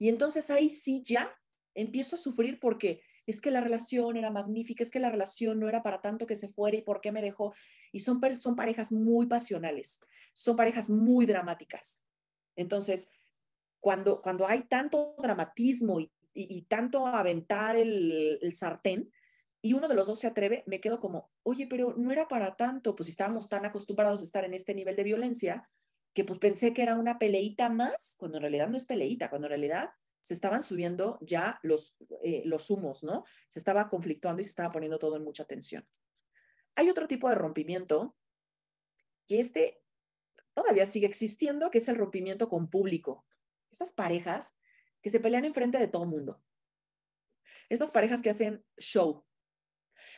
Y entonces ahí sí ya empiezo a sufrir porque es que la relación era magnífica, es que la relación no era para tanto que se fuera y por qué me dejó. Y son, son parejas muy pasionales, son parejas muy dramáticas. Entonces, cuando, cuando hay tanto dramatismo y, tanto aventar el, sartén, y uno de los dos se atreve, me quedo como, oye, pero no era para tanto, pues estábamos tan acostumbrados a estar en este nivel de violencia, que pues pensé que era una peleita más, cuando en realidad no es peleita, cuando en realidad se estaban subiendo ya los, eh, los humos, ¿no? Se estaba conflictuando y se estaba poniendo todo en mucha tensión. Hay otro tipo de rompimiento que este todavía sigue existiendo, que es el rompimiento con público. Estas parejas que se pelean enfrente de todo el mundo. Estas parejas que hacen show.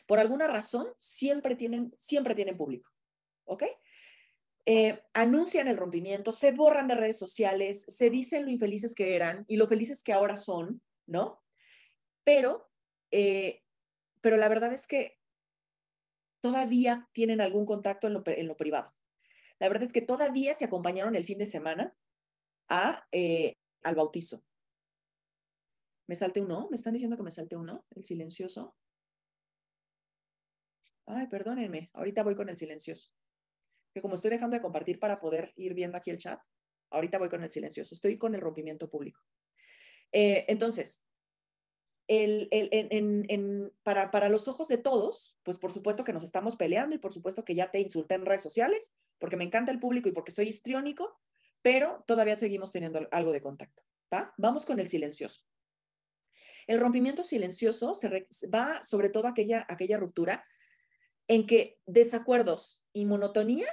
Por alguna razón, siempre tienen, siempre tienen público. ¿Ok? Eh, anuncian el rompimiento, se borran de redes sociales, se dicen lo infelices que eran y lo felices que ahora son, ¿no? Pero, eh, pero la verdad es que todavía tienen algún contacto en lo privado la verdad es que todavía se acompañaron el fin de semana a, eh, al bautizo. ¿Me salte uno? ¿Me están diciendo que me salte uno? ¿El silencioso? Ay, perdónenme, ahorita voy con el silencioso. Que como estoy dejando de compartir para poder ir viendo aquí el chat, ahorita voy con el silencioso, estoy con el rompimiento público. Eh, entonces, para, para, los ojos de todos, pues por supuesto que nos estamos peleando y por supuesto que ya te insulté en redes sociales, porque me encanta el público y porque soy histriónico, pero todavía seguimos teniendo algo de contacto. Vamos con el silencioso. El rompimiento silencioso se va sobre todo aquella, aquella ruptura en que desacuerdos y monotonía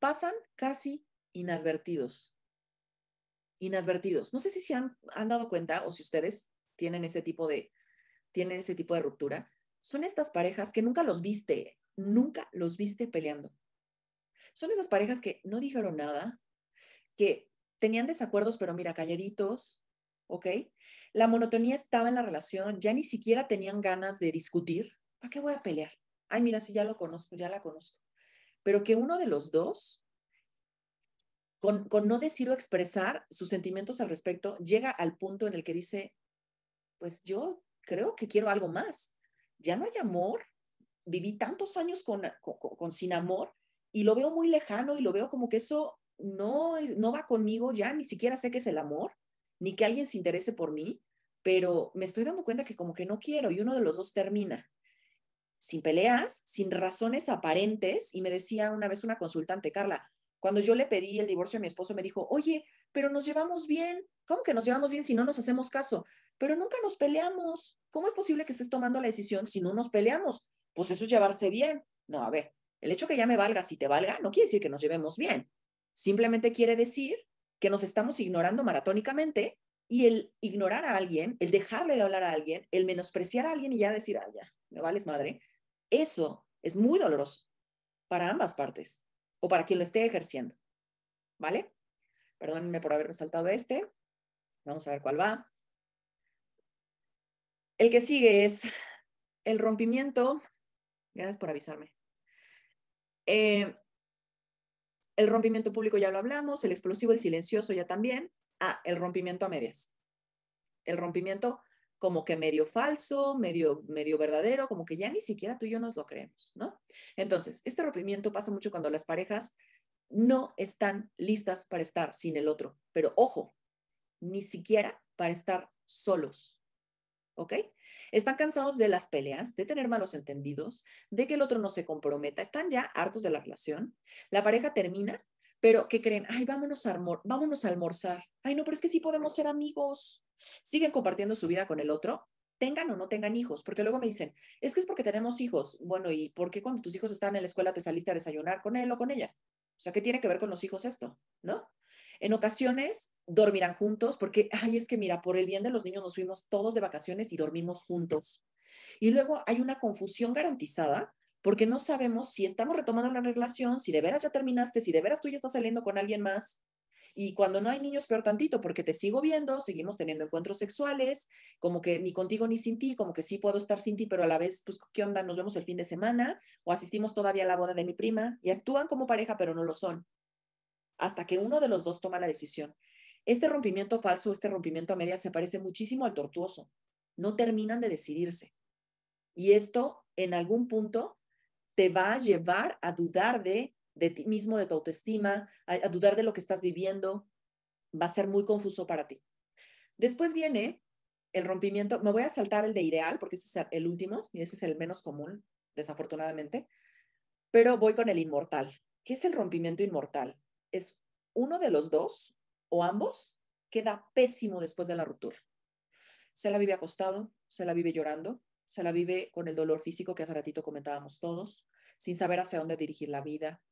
pasan casi inadvertidos. Inadvertidos. No sé si se han dado cuenta o si ustedes tienen ese tipo de, tienen ese tipo de ruptura, son estas parejas que nunca los viste, nunca los viste peleando. Son esas parejas que no dijeron nada, que tenían desacuerdos, pero mira, calladitos, ¿ok? La monotonía estaba en la relación, ya ni siquiera tenían ganas de discutir. ¿Para qué voy a pelear? Ay, mira, si ya lo conozco, ya la conozco. Pero que uno de los dos, con, con no decir o expresar sus sentimientos al respecto, llega al punto en el que dice, pues yo creo que quiero algo más. Ya no hay amor, viví tantos años con, con, sin amor y lo veo muy lejano y lo veo como que eso no, no va conmigo ya, ni siquiera sé qué es el amor, ni que alguien se interese por mí, pero me estoy dando cuenta que como que no quiero y uno de los dos termina sin peleas, sin razones aparentes y me decía una vez una consultante, Carla, cuando yo le pedí el divorcio a mi esposo me dijo, oye, pero nos llevamos bien, ¿cómo que nos llevamos bien si no nos hacemos caso? pero nunca nos peleamos. ¿Cómo es posible que estés tomando la decisión si no nos peleamos? Pues eso es llevarse bien. No, a ver, el hecho que ya me valga, si te valga, no quiere decir que nos llevemos bien. Simplemente quiere decir que nos estamos ignorando maratónicamente y el ignorar a alguien, el dejarle de hablar a alguien, el menospreciar a alguien y ya decir, ah, ya, me vales madre, eso es muy doloroso para ambas partes o para quien lo esté ejerciendo. ¿Vale? Perdónenme por haberme saltado este. Vamos a ver cuál va. El que sigue es el rompimiento. Gracias por avisarme. Eh, el rompimiento público ya lo hablamos, el explosivo, el silencioso ya también. Ah, el rompimiento a medias. El rompimiento como que medio falso, medio, medio verdadero, como que ya ni siquiera tú y yo nos lo creemos, ¿no? Entonces, este rompimiento pasa mucho cuando las parejas no están listas para estar sin el otro, pero ojo, ni siquiera para estar solos. ¿ok? Están cansados de las peleas, de tener malos entendidos, de que el otro no se comprometa, están ya hartos de la relación. La pareja termina, pero que creen? Ay, vámonos a, vámonos a almorzar. Ay, no, pero es que sí podemos ser amigos. Siguen compartiendo su vida con el otro, tengan o no tengan hijos, porque luego me dicen, es que es porque tenemos hijos. Bueno, ¿y por qué cuando tus hijos están en la escuela te saliste a desayunar con él o con ella? O sea, ¿qué tiene que ver con los hijos esto? ¿No? En ocasiones dormirán juntos porque, ay, es que mira, por el bien de los niños nos fuimos todos de vacaciones y dormimos juntos. Y luego hay una confusión garantizada porque no sabemos si estamos retomando la relación, si de veras ya terminaste, si de veras tú ya estás saliendo con alguien más. Y cuando no hay niños, peor tantito, porque te sigo viendo, seguimos teniendo encuentros sexuales, como que ni contigo ni sin ti, como que sí puedo estar sin ti, pero a la vez, pues, ¿qué onda? Nos vemos el fin de semana o asistimos todavía a la boda de mi prima y actúan como pareja, pero no lo son hasta que uno de los dos toma la decisión. Este rompimiento falso, este rompimiento a medias, se parece muchísimo al tortuoso. No terminan de decidirse. Y esto, en algún punto, te va a llevar a dudar de, ti mismo, de tu autoestima, a, dudar de lo que estás viviendo. Va a ser muy confuso para ti. Después viene el rompimiento. Me voy a saltar el de ideal, porque ese es el último y ese es el menos común, desafortunadamente. Pero voy con el inmortal. ¿Qué es el rompimiento inmortal? es uno de los dos o ambos queda pésimo después de la ruptura. Se la vive acostado, se la vive llorando, se la vive con el dolor físico que hace ratito comentábamos todos, sin saber hacia dónde dirigir la vida,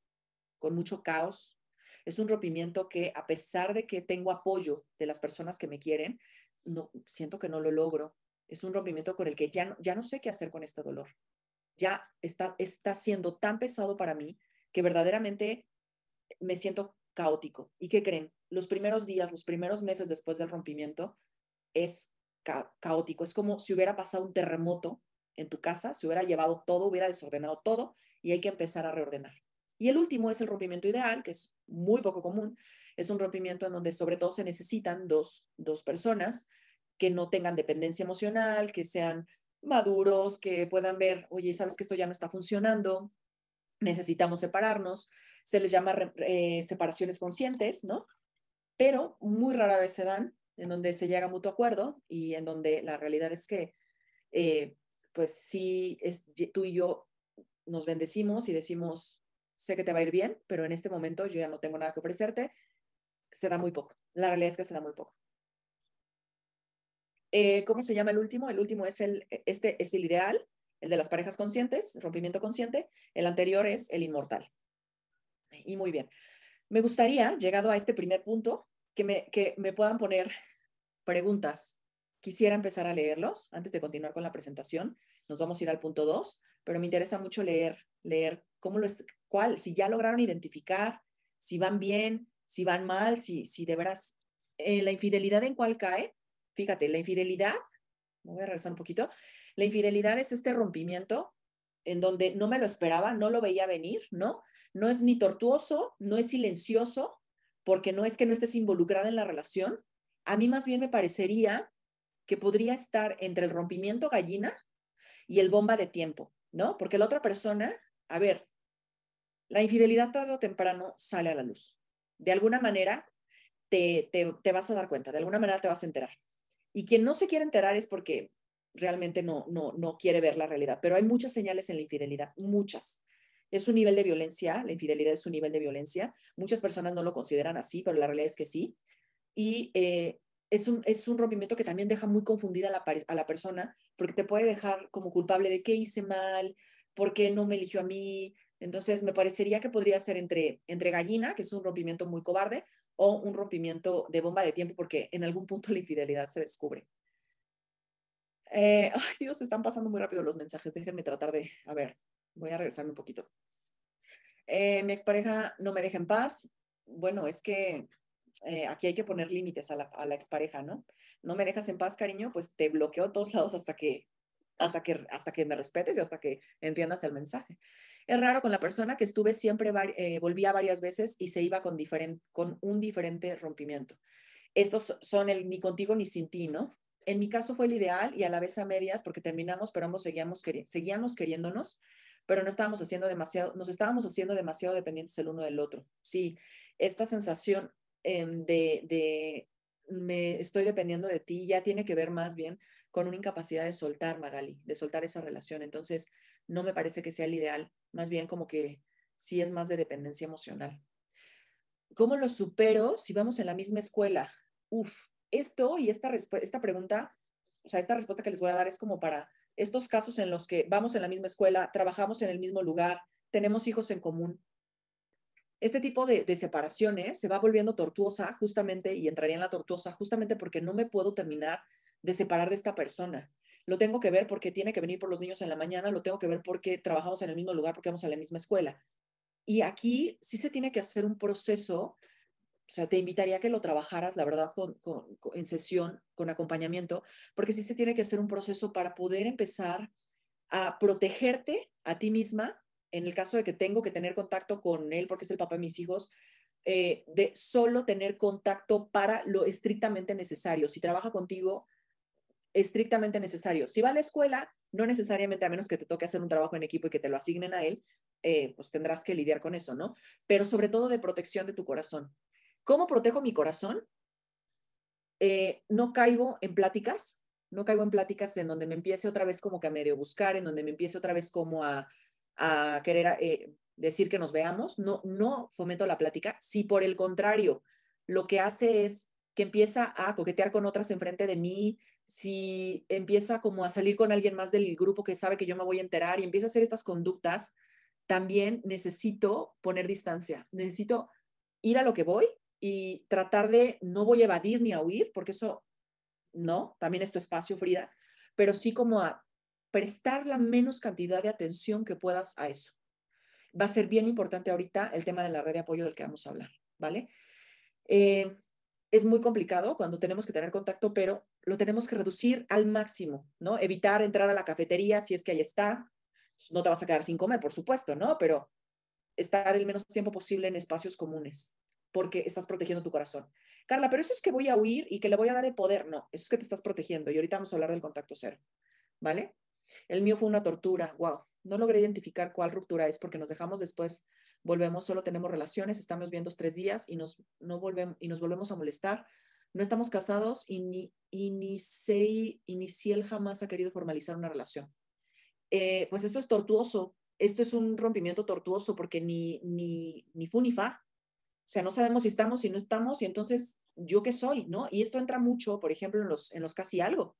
con mucho caos. Es un rompimiento que a pesar de que tengo apoyo de las personas que me quieren, no siento que no lo logro. Es un rompimiento con el que ya, ya no sé qué hacer con este dolor. Ya está, está siendo tan pesado para mí que verdaderamente me siento caótico. ¿Y qué creen? Los primeros días, los primeros meses después del rompimiento es caótico. Es como si hubiera pasado un terremoto en tu casa, se hubiera llevado todo, hubiera desordenado todo y hay que empezar a reordenar. Y el último es el rompimiento ideal, que es muy poco común. Es un rompimiento en donde sobre todo se necesitan dos, dos personas que no tengan dependencia emocional, que sean maduros, que puedan ver, oye, sabes que esto ya no está funcionando, necesitamos separarnos, se les llama eh, separaciones conscientes, ¿no? Pero muy rara vez se dan, en donde se llega a mutuo acuerdo y en donde la realidad es que, eh, pues sí, es, tú y yo nos bendecimos y decimos, sé que te va a ir bien, pero en este momento yo ya no tengo nada que ofrecerte, se da muy poco. La realidad es que se da muy poco. Eh, ¿Cómo se llama el último? El último es el, este es el ideal, el de las parejas conscientes, rompimiento consciente, el anterior es el inmortal. Y muy bien. Me gustaría, llegado a este primer punto, que me, que me puedan poner preguntas. Quisiera empezar a leerlos antes de continuar con la presentación. Nos vamos a ir al punto dos. pero me interesa mucho leer, leer cómo lo es, cuál, si ya lograron identificar, si van bien, si van mal, si, si de veras, eh, la infidelidad en cuál cae. Fíjate, la infidelidad, me voy a regresar un poquito, la infidelidad es este rompimiento en donde no me lo esperaba, no lo veía venir, ¿no? No es ni tortuoso, no es silencioso, porque no es que no estés involucrada en la relación. A mí más bien me parecería que podría estar entre el rompimiento gallina y el bomba de tiempo, ¿no? Porque la otra persona, a ver, la infidelidad tarde o temprano sale a la luz. De alguna manera te, te, te vas a dar cuenta, de alguna manera te vas a enterar. Y quien no se quiere enterar es porque realmente no, no, no quiere ver la realidad. Pero hay muchas señales en la infidelidad, muchas. Es un nivel de violencia, la infidelidad es un nivel de violencia. Muchas personas no lo consideran así, pero la realidad es que sí. Y eh, es, un, rompimiento que también deja muy confundida a la, persona, porque te puede dejar como culpable de qué hice mal, por qué no me eligió a mí. Entonces, me parecería que podría ser entre, entre gallina, que es un rompimiento muy cobarde, o un rompimiento de bomba de tiempo, porque en algún punto la infidelidad se descubre. Eh, (laughs) ay, Dios, están pasando muy rápido los mensajes. Déjenme tratar de, a ver, voy a regresarme un poquito. Eh, mi expareja no me deja en paz. Bueno, es que eh, aquí hay que poner límites a la, expareja, ¿no? No me dejas en paz, cariño, pues te bloqueo a todos (laughs) lados hasta que, hasta que, hasta que me respetes y hasta que entiendas el mensaje. Es raro con la persona que estuve siempre, volvía varias veces y se iba con, con un diferente rompimiento. Estos son el ni contigo ni sin ti, ¿no? en mi caso fue el ideal y a la vez a medias porque terminamos, pero ambos seguíamos, seguíamos queriéndonos, pero no estábamos haciendo demasiado, nos estábamos haciendo demasiado dependientes el uno del otro. Sí, esta sensación em, de, de me estoy dependiendo de ti ya tiene que ver más bien con una incapacidad de soltar, Magali, de soltar esa relación. Entonces, no me parece que sea el ideal, más bien como que sí es más de dependencia emocional. ¿Cómo lo supero si vamos en la misma escuela? Uf, esto y esta, esta pregunta, o sea, esta respuesta que les voy a dar es como para estos casos en los que vamos en la misma escuela, trabajamos en el mismo lugar, tenemos hijos en común. Este tipo de, de separaciones se va volviendo tortuosa justamente y entraría en la tortuosa justamente porque no me puedo terminar de separar de esta persona. Lo tengo que ver porque tiene que venir por los niños en la mañana, lo tengo que ver porque trabajamos en el mismo lugar, porque vamos a la misma escuela. Y aquí sí se tiene que hacer un proceso o sea, te invitaría a que lo trabajaras, la verdad, en sesión, con acompañamiento, porque sí se tiene que hacer un proceso para poder empezar a protegerte a ti misma, en el caso de que tengo que tener contacto con él, porque es el papá de mis hijos, eh, de solo tener contacto para lo estrictamente necesario. Si trabaja contigo, estrictamente necesario. Si va a la escuela, no necesariamente, a menos que te toque hacer un trabajo en equipo y que te lo asignen a él, eh, pues tendrás que lidiar con eso, ¿no? Pero sobre todo de protección de tu corazón. ¿Cómo protejo mi corazón? Eh, no caigo en pláticas, no caigo en pláticas en donde me empiece otra vez como que a medio buscar, en donde me empiece otra vez como a, querer eh, decir que nos veamos. No, no fomento la plática. Si por el contrario, lo que hace es que empieza a coquetear con otras enfrente de mí, si empieza como a salir con alguien más del grupo que sabe que yo me voy a enterar y empieza a hacer estas conductas, también necesito poner distancia, necesito ir a lo que voy, y tratar de, no voy a evadir ni a huir, porque eso, no, también es tu espacio, Frida, pero sí como a prestar la menos cantidad de atención que puedas a eso. Va a ser bien importante ahorita el tema de la red de apoyo del que vamos a hablar, ¿vale? Eh, es muy complicado cuando tenemos que tener contacto, pero lo tenemos que reducir al máximo, ¿no? Evitar entrar a la cafetería si es que ahí está. Pues, no te vas a quedar sin comer, por supuesto, ¿no? Pero estar el menos tiempo posible en espacios comunes porque estás protegiendo tu corazón. Carla, pero eso es que voy a huir y que le voy a dar el poder. No, eso es que te estás protegiendo. Y ahorita vamos a hablar del contacto cero. ¿Vale? El mío fue una tortura. Wow. No logré identificar cuál ruptura es porque nos dejamos después, volvemos, solo tenemos relaciones, estamos viendo tres días y nos, no volvemos, y nos volvemos a molestar. No estamos casados y ni, ni, se, ni si él jamás ha querido formalizar una relación. Eh, pues esto es tortuoso. Esto es un rompimiento tortuoso porque ni, ni, ni funifa o sea, no sabemos si estamos, y no estamos, y entonces, ¿yo qué soy? ¿No? Y esto entra mucho, por ejemplo, en los, en los casi algo.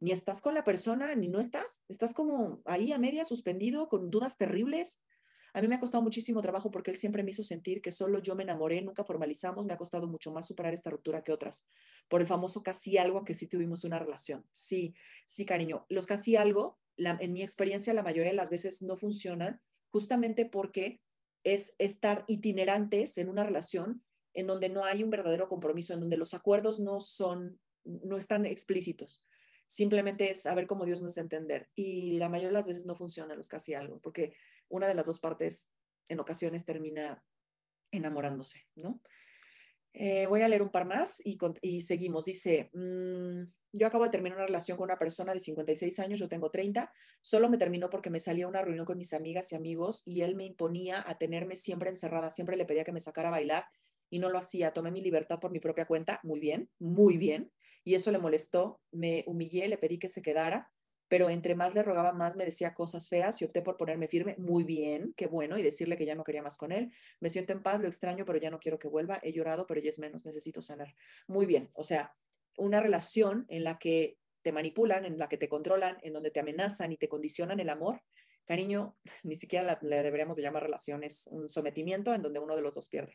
Ni estás con la persona, ni no estás. Estás como ahí a media, suspendido, con dudas terribles. A mí me ha costado muchísimo trabajo porque él siempre me hizo sentir que solo yo me enamoré, nunca formalizamos, me ha costado mucho más superar esta ruptura que otras. Por el famoso casi algo, que sí tuvimos una relación. Sí, sí, cariño. Los casi algo, en mi experiencia, la mayoría de las veces no funcionan justamente porque es estar itinerantes en una relación en donde no hay un verdadero compromiso, en donde los acuerdos no son, no están explícitos. Simplemente es saber cómo Dios nos entender. Y la mayoría de las veces no funciona, los casi algo, porque una de las dos partes en ocasiones termina enamorándose, ¿no? Eh, voy a leer un par más y, y seguimos. Dice, mm, yo acabo de terminar una relación con una persona de 56 años, yo tengo 30, solo me terminó porque me salía una reunión con mis amigas y amigos y él me imponía a tenerme siempre encerrada, siempre le pedía que me sacara a bailar y no lo hacía, tomé mi libertad por mi propia cuenta, muy bien, muy bien, y eso le molestó, me humillé, le pedí que se quedara, pero entre más le rogaba más me decía cosas feas y opté por ponerme firme, muy bien, qué bueno, y decirle que ya no quería más con él, me siento en paz, lo extraño, pero ya no quiero que vuelva, he llorado, pero ya es menos, necesito sanar, muy bien, o sea, una relación en la que te manipulan, en la que te controlan, en donde te amenazan y te condicionan el amor, cariño, (laughs) ni siquiera le deberíamos llamar relación, es un sometimiento en donde uno de los dos pierde.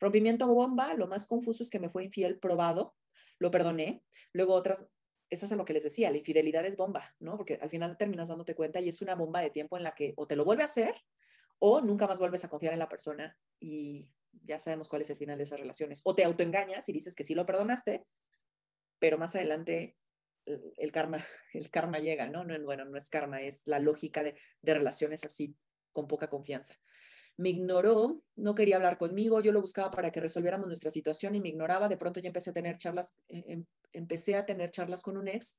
Rompimiento bomba, lo más confuso es que me fue infiel probado, lo perdoné, luego otras, esas es lo que les decía, la infidelidad es bomba, ¿no? Porque al final terminas dándote cuenta y es una bomba de tiempo en la que o te lo vuelve a hacer o nunca más vuelves a confiar en la persona y ya sabemos cuál es el final de esas relaciones. O te autoengañas y dices que sí lo perdonaste, pero más adelante eh, el, karma, (laughs) el karma llega, ¿no? ¿no? Bueno, no es karma, es la lógica de, relaciones así, con poca confianza. Me ignoró, no quería hablar conmigo, yo lo buscaba para que resolviéramos nuestra situación y me ignoraba. De pronto ya empecé a tener charlas, eh, em, empecé a tener charlas con un ex,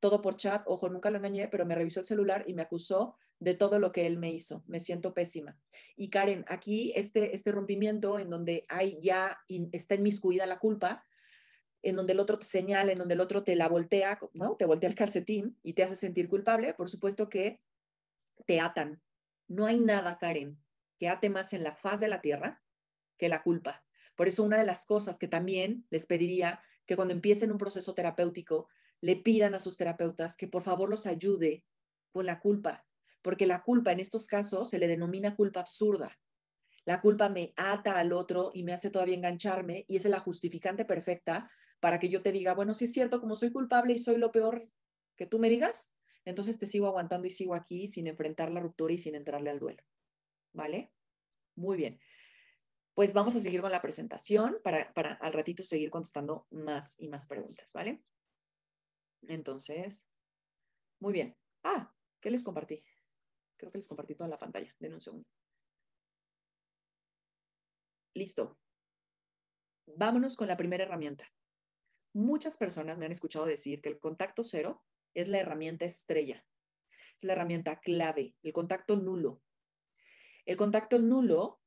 todo por chat, ojo, nunca lo engañé, pero me revisó el celular y me acusó de todo lo que él me hizo. Me siento pésima. Y Karen, aquí este, este rompimiento en donde hay ya, está inmiscuida la culpa, en donde el otro te señala, en donde el otro te la voltea, ¿no? Te voltea el calcetín y te hace sentir culpable, por supuesto que te atan. No hay nada, Karen, que ate más en la faz de la tierra que la culpa. Por eso una de las cosas que también les pediría que cuando empiecen un proceso terapéutico, le pidan a sus terapeutas que por favor los ayude con la culpa, porque la culpa en estos casos se le denomina culpa absurda. La culpa me ata al otro y me hace todavía engancharme y es la justificante perfecta para que yo te diga, bueno, si es cierto, como soy culpable y soy lo peor que tú me digas, entonces te sigo aguantando y sigo aquí sin enfrentar la ruptura y sin entrarle al duelo. ¿Vale? Muy bien. Pues vamos a seguir con la presentación para, para al ratito seguir contestando más y más preguntas, ¿vale? Entonces, muy bien. Ah, ¿qué les compartí? Creo que les compartí toda la pantalla. Den un segundo. Listo. Vámonos con la primera herramienta. Muchas personas me han escuchado decir que el contacto cero es la herramienta estrella, es la herramienta clave, el contacto nulo. El contacto nulo,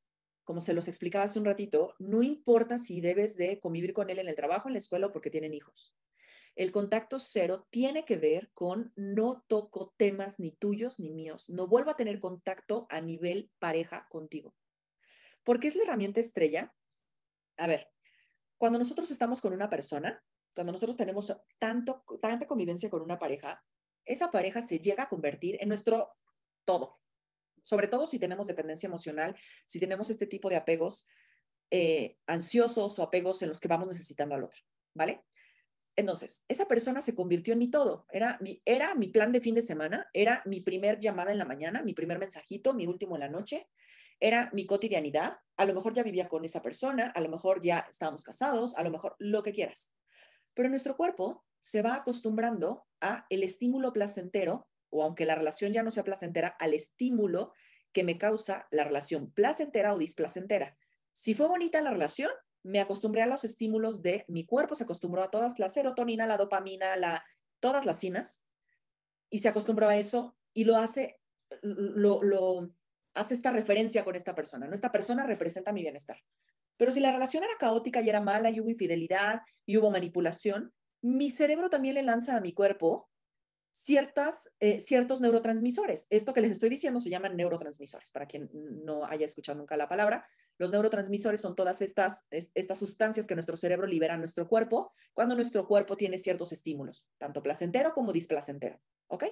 como se los explicaba hace un ratito, no importa si debes de convivir con él en el trabajo, en la escuela o porque tienen hijos. El contacto cero tiene que ver con no toco temas ni tuyos ni míos. No vuelvo a tener contacto a nivel pareja contigo. ¿Por qué es la herramienta estrella. A ver, cuando nosotros estamos con una persona, cuando nosotros tenemos tanto, tanta convivencia con una pareja, esa pareja se llega a convertir en nuestro todo, sobre todo si tenemos dependencia emocional, si tenemos este tipo de apegos eh, ansiosos o apegos en los que vamos necesitando al otro, ¿vale? Entonces, esa persona se convirtió en mi todo. Era mi, era mi plan de fin de semana, era mi primer llamada en la mañana, mi primer mensajito, mi último en la noche, era mi cotidianidad. A lo mejor ya vivía con esa persona, a lo mejor ya estábamos casados, a lo mejor lo que quieras. Pero nuestro cuerpo se va acostumbrando a el estímulo placentero o aunque la relación ya no sea placentera, al estímulo que me causa la relación placentera o displacentera. Si fue bonita la relación, me acostumbré a los estímulos de mi cuerpo, se acostumbró a todas la serotonina, la dopamina, todas las sinas, y se acostumbró a eso y lo hace, lo, hace esta referencia con esta persona. ¿no? Esta persona representa mi bienestar. Pero si la relación era caótica y era mala y hubo infidelidad y hubo manipulación, mi cerebro también le lanza a mi cuerpo ciertas, eh, ciertos neurotransmisores. Esto que les estoy diciendo se llaman neurotransmisores, para quien no haya escuchado nunca la palabra. Los neurotransmisores son todas estas, estas sustancias que nuestro cerebro libera a nuestro cuerpo cuando nuestro cuerpo tiene ciertos estímulos, tanto placentero como displacentero. ¿Ok?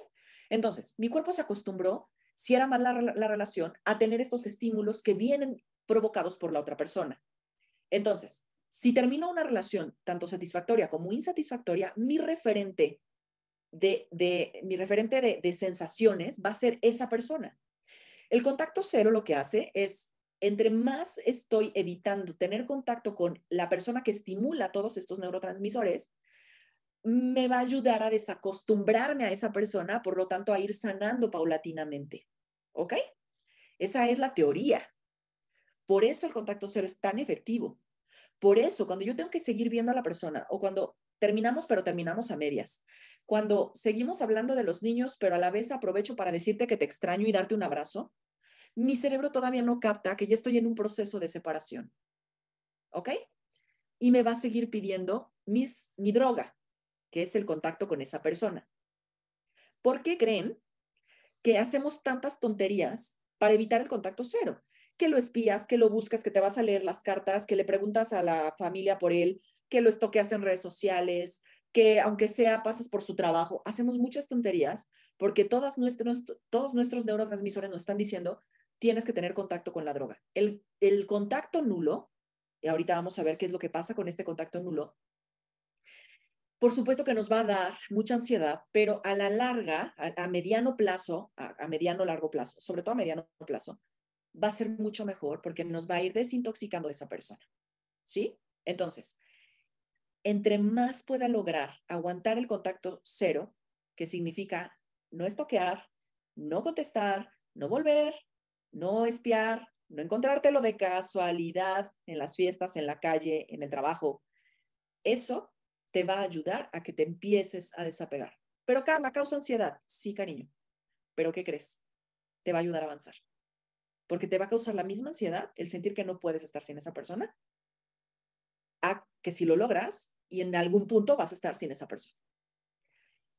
Entonces, mi cuerpo se acostumbró, si era mala la relación, a tener estos estímulos que vienen provocados por la otra persona. Entonces, si termino una relación tanto satisfactoria como insatisfactoria, mi referente de, mi referente de, sensaciones va a ser esa persona. El contacto cero lo que hace es, entre más estoy evitando tener contacto con la persona que estimula todos estos neurotransmisores, me va a ayudar a desacostumbrarme a esa persona, por lo tanto, a ir sanando paulatinamente. ¿Ok? Esa es la teoría. Por eso el contacto cero es tan efectivo. Por eso, cuando yo tengo que seguir viendo a la persona o cuando terminamos, pero terminamos a medias, cuando seguimos hablando de los niños, pero a la vez aprovecho para decirte que te extraño y darte un abrazo, mi cerebro todavía no capta que ya estoy en un proceso de separación. ¿Ok? Y me va a seguir pidiendo mis, mi droga, que es el contacto con esa persona. ¿Por qué creen que hacemos tantas tonterías para evitar el contacto cero? que lo espías, que lo buscas, que te vas a leer las cartas, que le preguntas a la familia por él, que lo estoqueas en redes sociales, que aunque sea pases por su trabajo, hacemos muchas tonterías porque todas nuestros, todos nuestros neurotransmisores nos están diciendo tienes que tener contacto con la droga. El, el contacto nulo, y ahorita vamos a ver qué es lo que pasa con este contacto nulo, por supuesto que nos va a dar mucha ansiedad, pero a la larga, a, mediano plazo, a, a mediano largo plazo, sobre todo a mediano plazo, va a ser mucho mejor porque nos va a ir desintoxicando esa persona. ¿Sí? Entonces, entre más pueda lograr aguantar el contacto cero, que significa no estoquear, no contestar, no volver, no espiar, no encontrártelo de casualidad en las fiestas, en la calle, en el trabajo, eso te va a ayudar a que te empieces a desapegar. Pero Carla, causa ansiedad. Sí, cariño. Pero ¿qué crees? Te va a ayudar a avanzar porque te va a causar la misma ansiedad el sentir que no puedes estar sin esa persona, a que si lo logras y en algún punto vas a estar sin esa persona.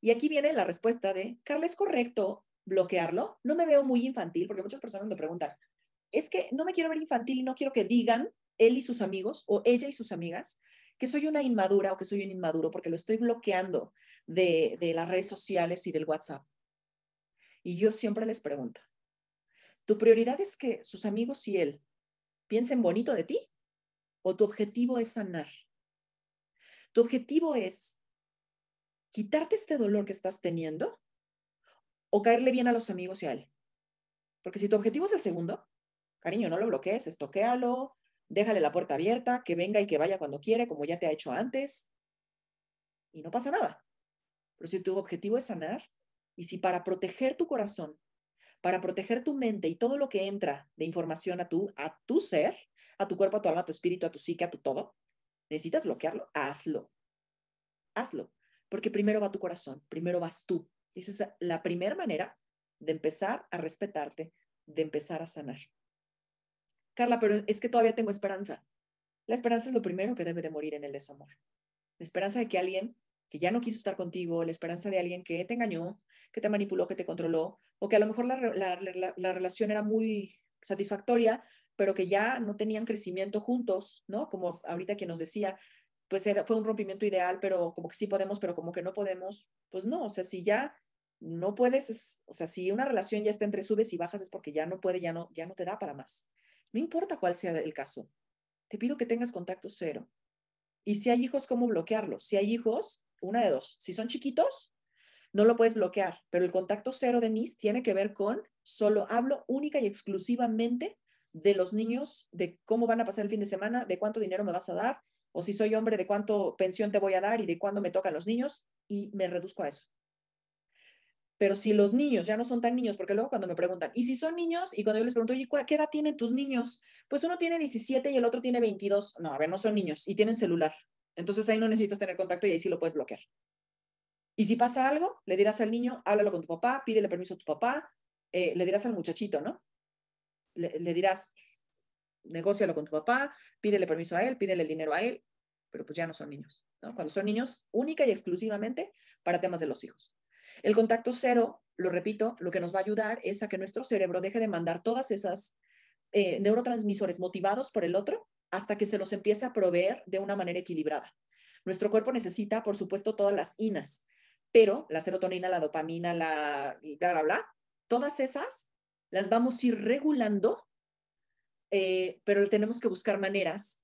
Y aquí viene la respuesta de, Carla, ¿es correcto bloquearlo? No me veo muy infantil, porque muchas personas me preguntan, es que no me quiero ver infantil y no quiero que digan él y sus amigos o ella y sus amigas que soy una inmadura o que soy un inmaduro porque lo estoy bloqueando de, de las redes sociales y del WhatsApp. Y yo siempre les pregunto, ¿Tu prioridad es que sus amigos y él piensen bonito de ti? ¿O tu objetivo es sanar? Tu objetivo es quitarte este dolor que estás teniendo o caerle bien a los amigos y a él. Porque si tu objetivo es el segundo, cariño, no lo bloquees, estoquéalo, déjale la puerta abierta, que venga y que vaya cuando quiere, como ya te ha hecho antes, y no pasa nada. Pero si tu objetivo es sanar, y si para proteger tu corazón para proteger tu mente y todo lo que entra de información a tu, a tu ser, a tu cuerpo, a tu alma, a tu espíritu, a tu psique, a tu todo, necesitas bloquearlo, hazlo. Hazlo, porque primero va tu corazón, primero vas tú. esa es la primera manera de empezar a respetarte, de empezar a sanar. Carla, pero es que todavía tengo esperanza. La esperanza es lo primero que debe de morir en el desamor. La esperanza de que alguien que ya no quiso estar contigo, la esperanza de alguien que te engañó, que te manipuló, que te controló, o que a lo mejor la, relación era muy satisfactoria, pero que ya no tenían crecimiento juntos, ¿no? Como ahorita quien nos decía, pues era, fue un rompimiento ideal, pero como que sí podemos, pero como que no podemos, pues no, o sea, si ya no puedes, o sea, si una relación ya está entre subes y bajas es porque ya no puede, ya no, ya no te da para más. No importa cuál sea el caso, te pido que tengas contacto cero. Y si hay hijos, ¿cómo bloquearlos? Si hay hijos, una de dos. Si son chiquitos, no lo puedes bloquear, pero el contacto cero de NIS tiene que ver con solo hablo única y exclusivamente de los niños, de cómo van a pasar el fin de semana, de cuánto dinero me vas a dar, o si soy hombre, de cuánto pensión te voy a dar y de cuándo me tocan los niños, y me reduzco a eso. Pero si los niños ya no son tan niños, porque luego cuando me preguntan, ¿y si son niños? Y cuando yo les pregunto, ¿y qué edad tienen tus niños? Pues uno tiene 17 y el otro tiene 22. No, a ver, no son niños y tienen celular. Entonces ahí no necesitas tener contacto y ahí sí lo puedes bloquear. Y si pasa algo, le dirás al niño, háblalo con tu papá, pídele permiso a tu papá, eh, le dirás al muchachito, ¿no? Le, dirás, negocialo con tu papá, pídele permiso a él, pídele el dinero a él, pero pues ya no son niños, ¿no? Cuando son niños, única y exclusivamente para temas de los hijos. El contacto cero, lo repito, lo que nos va a ayudar es a que nuestro cerebro deje de mandar todas esas eh, neurotransmisores motivados por el otro hasta que se los empiece a proveer de una manera equilibrada. Nuestro cuerpo necesita, por supuesto, todas las inas, pero la serotonina, la dopamina, la bla, bla, bla, todas esas las vamos a ir regulando, eh, pero tenemos que buscar maneras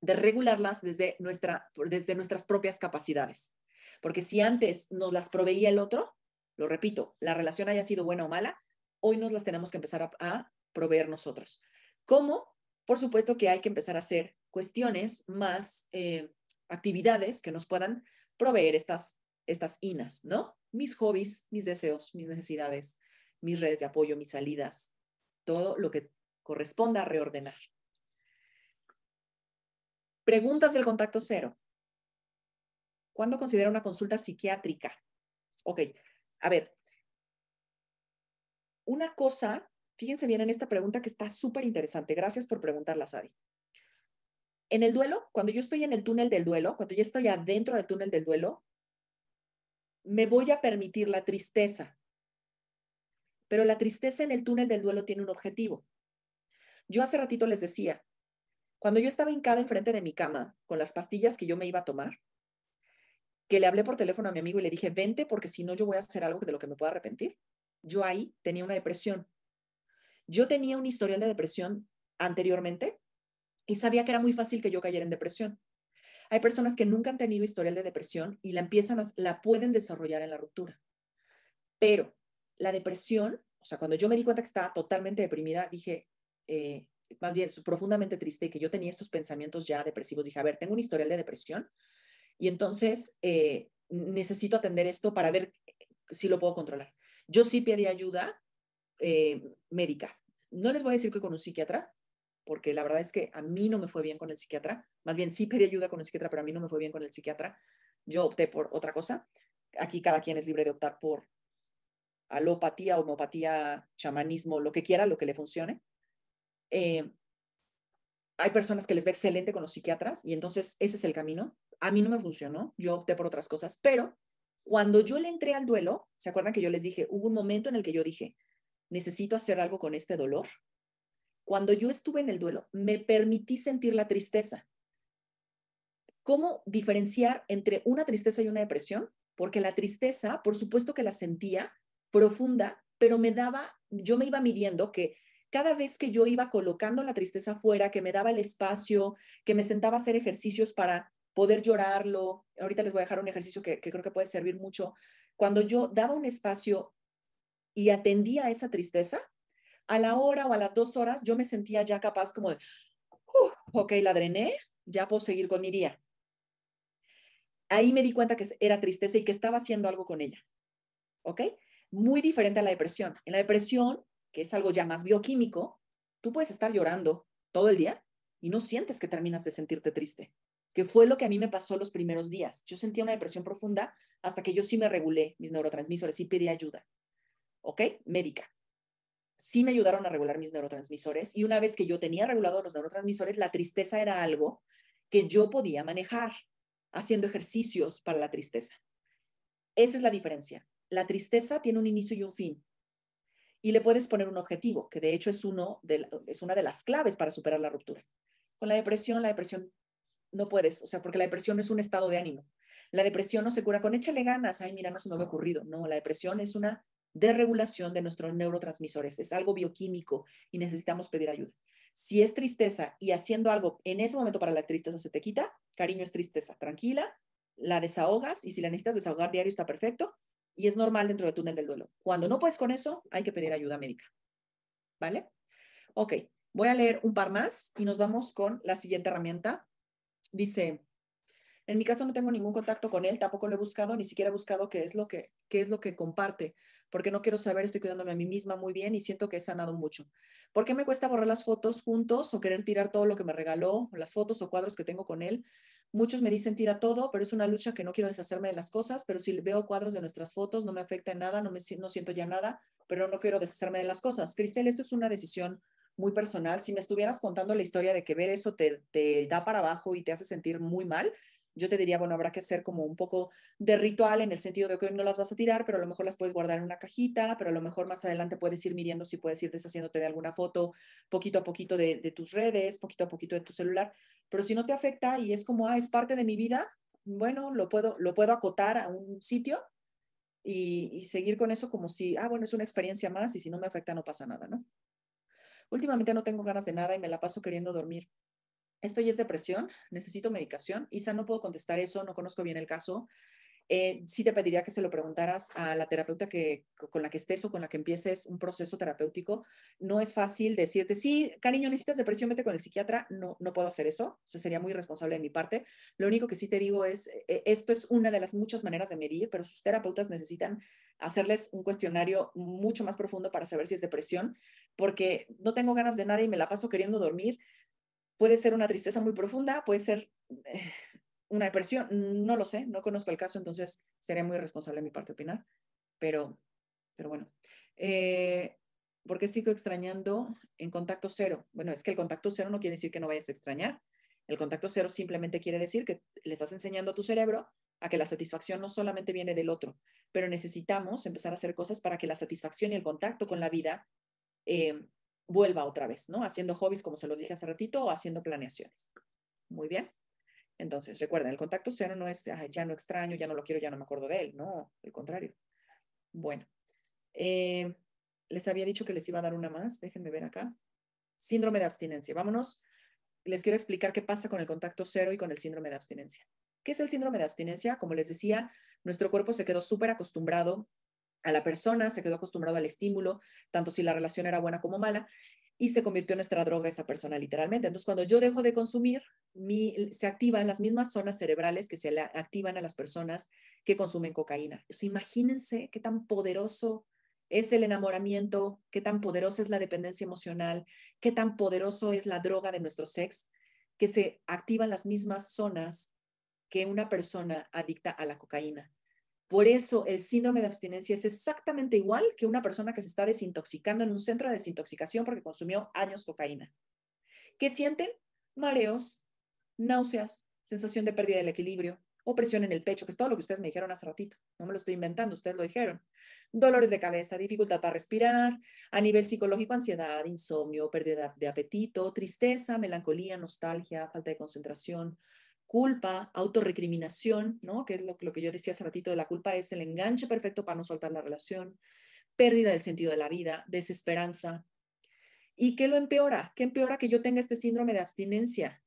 de regularlas desde, nuestra, desde nuestras propias capacidades. Porque si antes nos las proveía el otro, lo repito, la relación haya sido buena o mala, hoy nos las tenemos que empezar a, a proveer nosotros. ¿Cómo? Por supuesto que hay que empezar a hacer cuestiones más eh, actividades que nos puedan proveer estas, estas INAS, ¿no? Mis hobbies, mis deseos, mis necesidades, mis redes de apoyo, mis salidas, todo lo que corresponda a reordenar. Preguntas del contacto cero. ¿Cuándo considera una consulta psiquiátrica? Ok, a ver, una cosa Fíjense bien en esta pregunta que está súper interesante. Gracias por preguntarla, Sadi. En el duelo, cuando yo estoy en el túnel del duelo, cuando yo estoy adentro del túnel del duelo, me voy a permitir la tristeza. Pero la tristeza en el túnel del duelo tiene un objetivo. Yo hace ratito les decía, cuando yo estaba hincada enfrente de mi cama con las pastillas que yo me iba a tomar, que le hablé por teléfono a mi amigo y le dije, vente porque si no yo voy a hacer algo de lo que me pueda arrepentir. Yo ahí tenía una depresión yo tenía un historial de depresión anteriormente y sabía que era muy fácil que yo cayera en depresión. Hay personas que nunca han tenido historial de depresión y la empiezan la pueden desarrollar en la ruptura. Pero la depresión, o sea, cuando yo me di cuenta que estaba totalmente deprimida, dije, eh, más bien profundamente triste que yo tenía estos pensamientos ya depresivos, dije, a ver, tengo un historial de depresión y entonces eh, necesito atender esto para ver si lo puedo controlar. Yo sí pedí ayuda eh, médica. No les voy a decir que con un psiquiatra, porque la verdad es que a mí no me fue bien con el psiquiatra. Más bien sí pedí ayuda con el psiquiatra, pero a mí no me fue bien con el psiquiatra. Yo opté por otra cosa. Aquí cada quien es libre de optar por alopatía, homeopatía, chamanismo, lo que quiera, lo que le funcione. Eh, hay personas que les ve excelente con los psiquiatras y entonces ese es el camino. A mí no me funcionó, yo opté por otras cosas, pero cuando yo le entré al duelo, ¿se acuerdan que yo les dije, hubo un momento en el que yo dije, necesito hacer algo con este dolor. Cuando yo estuve en el duelo, me permití sentir la tristeza. ¿Cómo diferenciar entre una tristeza y una depresión? Porque la tristeza, por supuesto que la sentía profunda, pero me daba, yo me iba midiendo que cada vez que yo iba colocando la tristeza fuera, que me daba el espacio, que me sentaba a hacer ejercicios para poder llorarlo, ahorita les voy a dejar un ejercicio que, que creo que puede servir mucho, cuando yo daba un espacio y atendía esa tristeza, a la hora o a las dos horas yo me sentía ya capaz como de, ok, la drené, ya puedo seguir con mi día. Ahí me di cuenta que era tristeza y que estaba haciendo algo con ella. ¿Ok? Muy diferente a la depresión. En la depresión, que es algo ya más bioquímico, tú puedes estar llorando todo el día y no sientes que terminas de sentirte triste, que fue lo que a mí me pasó los primeros días. Yo sentía una depresión profunda hasta que yo sí me regulé mis neurotransmisores y pedí ayuda. ¿ok? Médica. Sí me ayudaron a regular mis neurotransmisores y una vez que yo tenía regulados los neurotransmisores, la tristeza era algo que yo podía manejar haciendo ejercicios para la tristeza. Esa es la diferencia. La tristeza tiene un inicio y un fin. Y le puedes poner un objetivo, que de hecho es, uno de, es una de las claves para superar la ruptura. Con la depresión, la depresión no puedes, o sea, porque la depresión es un estado de ánimo. La depresión no se cura con échale ganas, ay, mira, no se me había ocurrido. No, la depresión es una de regulación de nuestros neurotransmisores. Es algo bioquímico y necesitamos pedir ayuda. Si es tristeza y haciendo algo en ese momento para la tristeza se te quita, cariño es tristeza, tranquila, la desahogas y si la necesitas desahogar diario está perfecto y es normal dentro del túnel del duelo. Cuando no puedes con eso, hay que pedir ayuda médica. ¿Vale? Ok, voy a leer un par más y nos vamos con la siguiente herramienta. Dice, en mi caso no tengo ningún contacto con él, tampoco lo he buscado, ni siquiera he buscado qué es lo que, qué es lo que comparte porque no quiero saber, estoy cuidándome a mí misma muy bien y siento que he sanado mucho. ¿Por qué me cuesta borrar las fotos juntos o querer tirar todo lo que me regaló, las fotos o cuadros que tengo con él? Muchos me dicen tira todo, pero es una lucha que no quiero deshacerme de las cosas, pero si veo cuadros de nuestras fotos no me afecta en nada, no, me, siento ya nada, pero no quiero deshacerme de las cosas. Cristel, esto es una decisión muy personal. Si me estuvieras contando la historia de que ver eso te, te da para abajo y te hace sentir muy mal, yo te diría, bueno, habrá que hacer como un poco de ritual en el sentido de que no las vas a tirar, pero a lo mejor las puedes guardar en una cajita, pero a lo mejor más adelante puedes ir midiendo si puedes ir deshaciéndote de alguna foto poquito a poquito de, tus redes, poquito a poquito de tu celular, pero si no te afecta y es como, ah, es parte de mi vida, bueno, lo puedo, lo puedo acotar a un sitio y seguir con eso como si, ah, bueno, es una experiencia más y si no me afecta no pasa nada, ¿no? Últimamente no tengo ganas de nada y me la paso queriendo dormir esto ya es depresión, necesito medicación. Isa, no puedo contestar eso, no conozco bien el caso. Eh, sí te pediría que se lo preguntaras a la terapeuta que, con la que estés o con la que empieces un proceso terapéutico. No es fácil decirte, sí, cariño, necesitas depresión, vete con el psiquiatra. No, no puedo hacer eso. sería muy irresponsable de mi parte. Lo único que sí te digo es, eh, esto es una de las muchas maneras de medir, pero sus terapeutas necesitan hacerles un cuestionario mucho más profundo para saber si es depresión, porque no tengo ganas de nada y me la paso queriendo dormir, Puede ser una tristeza muy profunda, puede ser eh, una depresión, no lo sé, no conozco el caso, entonces sería muy responsable de mi parte opinar, pero, pero bueno. Eh, ¿Por qué sigo extrañando en contacto cero? Bueno, es que el contacto cero no quiere decir que no vayas a extrañar. El contacto cero simplemente quiere decir que le estás enseñando a tu cerebro a que la satisfacción no solamente viene del otro, pero necesitamos empezar a hacer cosas para que la satisfacción y el contacto con la vida eh, vuelva otra vez, ¿no? Haciendo hobbies, como se los dije hace ratito, o haciendo planeaciones. Muy bien. Entonces, recuerden, el contacto cero no es, ya no extraño, ya no lo quiero, ya no me acuerdo de él. No, al contrario. Bueno, eh, les había dicho que les iba a dar una más. Déjenme ver acá. Síndrome de abstinencia. Vámonos. Les quiero explicar qué pasa con el contacto cero y con el síndrome de abstinencia. ¿Qué es el síndrome de abstinencia? Como les decía, nuestro cuerpo se quedó súper acostumbrado a la persona, se quedó acostumbrado al estímulo, tanto si la relación era buena como mala, y se convirtió en nuestra droga esa persona literalmente. Entonces, cuando yo dejo de consumir, mi, se activan las mismas zonas cerebrales que se activan a las personas que consumen cocaína. imagínense qué tan poderoso es el enamoramiento, qué tan poderosa es la dependencia emocional, qué tan poderoso es la droga de nuestro sex, que se activan las mismas zonas que una persona adicta a la cocaína. Por eso el síndrome de abstinencia es exactamente igual que una persona que se está desintoxicando en un centro de desintoxicación porque consumió años cocaína. ¿Qué sienten? Mareos, náuseas, sensación de pérdida del equilibrio, opresión en el pecho, que es todo lo que ustedes me dijeron hace ratito. No me lo estoy inventando, ustedes lo dijeron. Dolores de cabeza, dificultad para respirar, a nivel psicológico, ansiedad, insomnio, pérdida de apetito, tristeza, melancolía, nostalgia, falta de concentración, culpa, autorrecriminación, ¿no? que es lo, que yo decía hace ratito de la culpa, es el enganche perfecto para no soltar la relación, pérdida del sentido de la vida, desesperanza. ¿Y qué lo empeora? ¿Qué empeora que yo tenga este síndrome de abstinencia?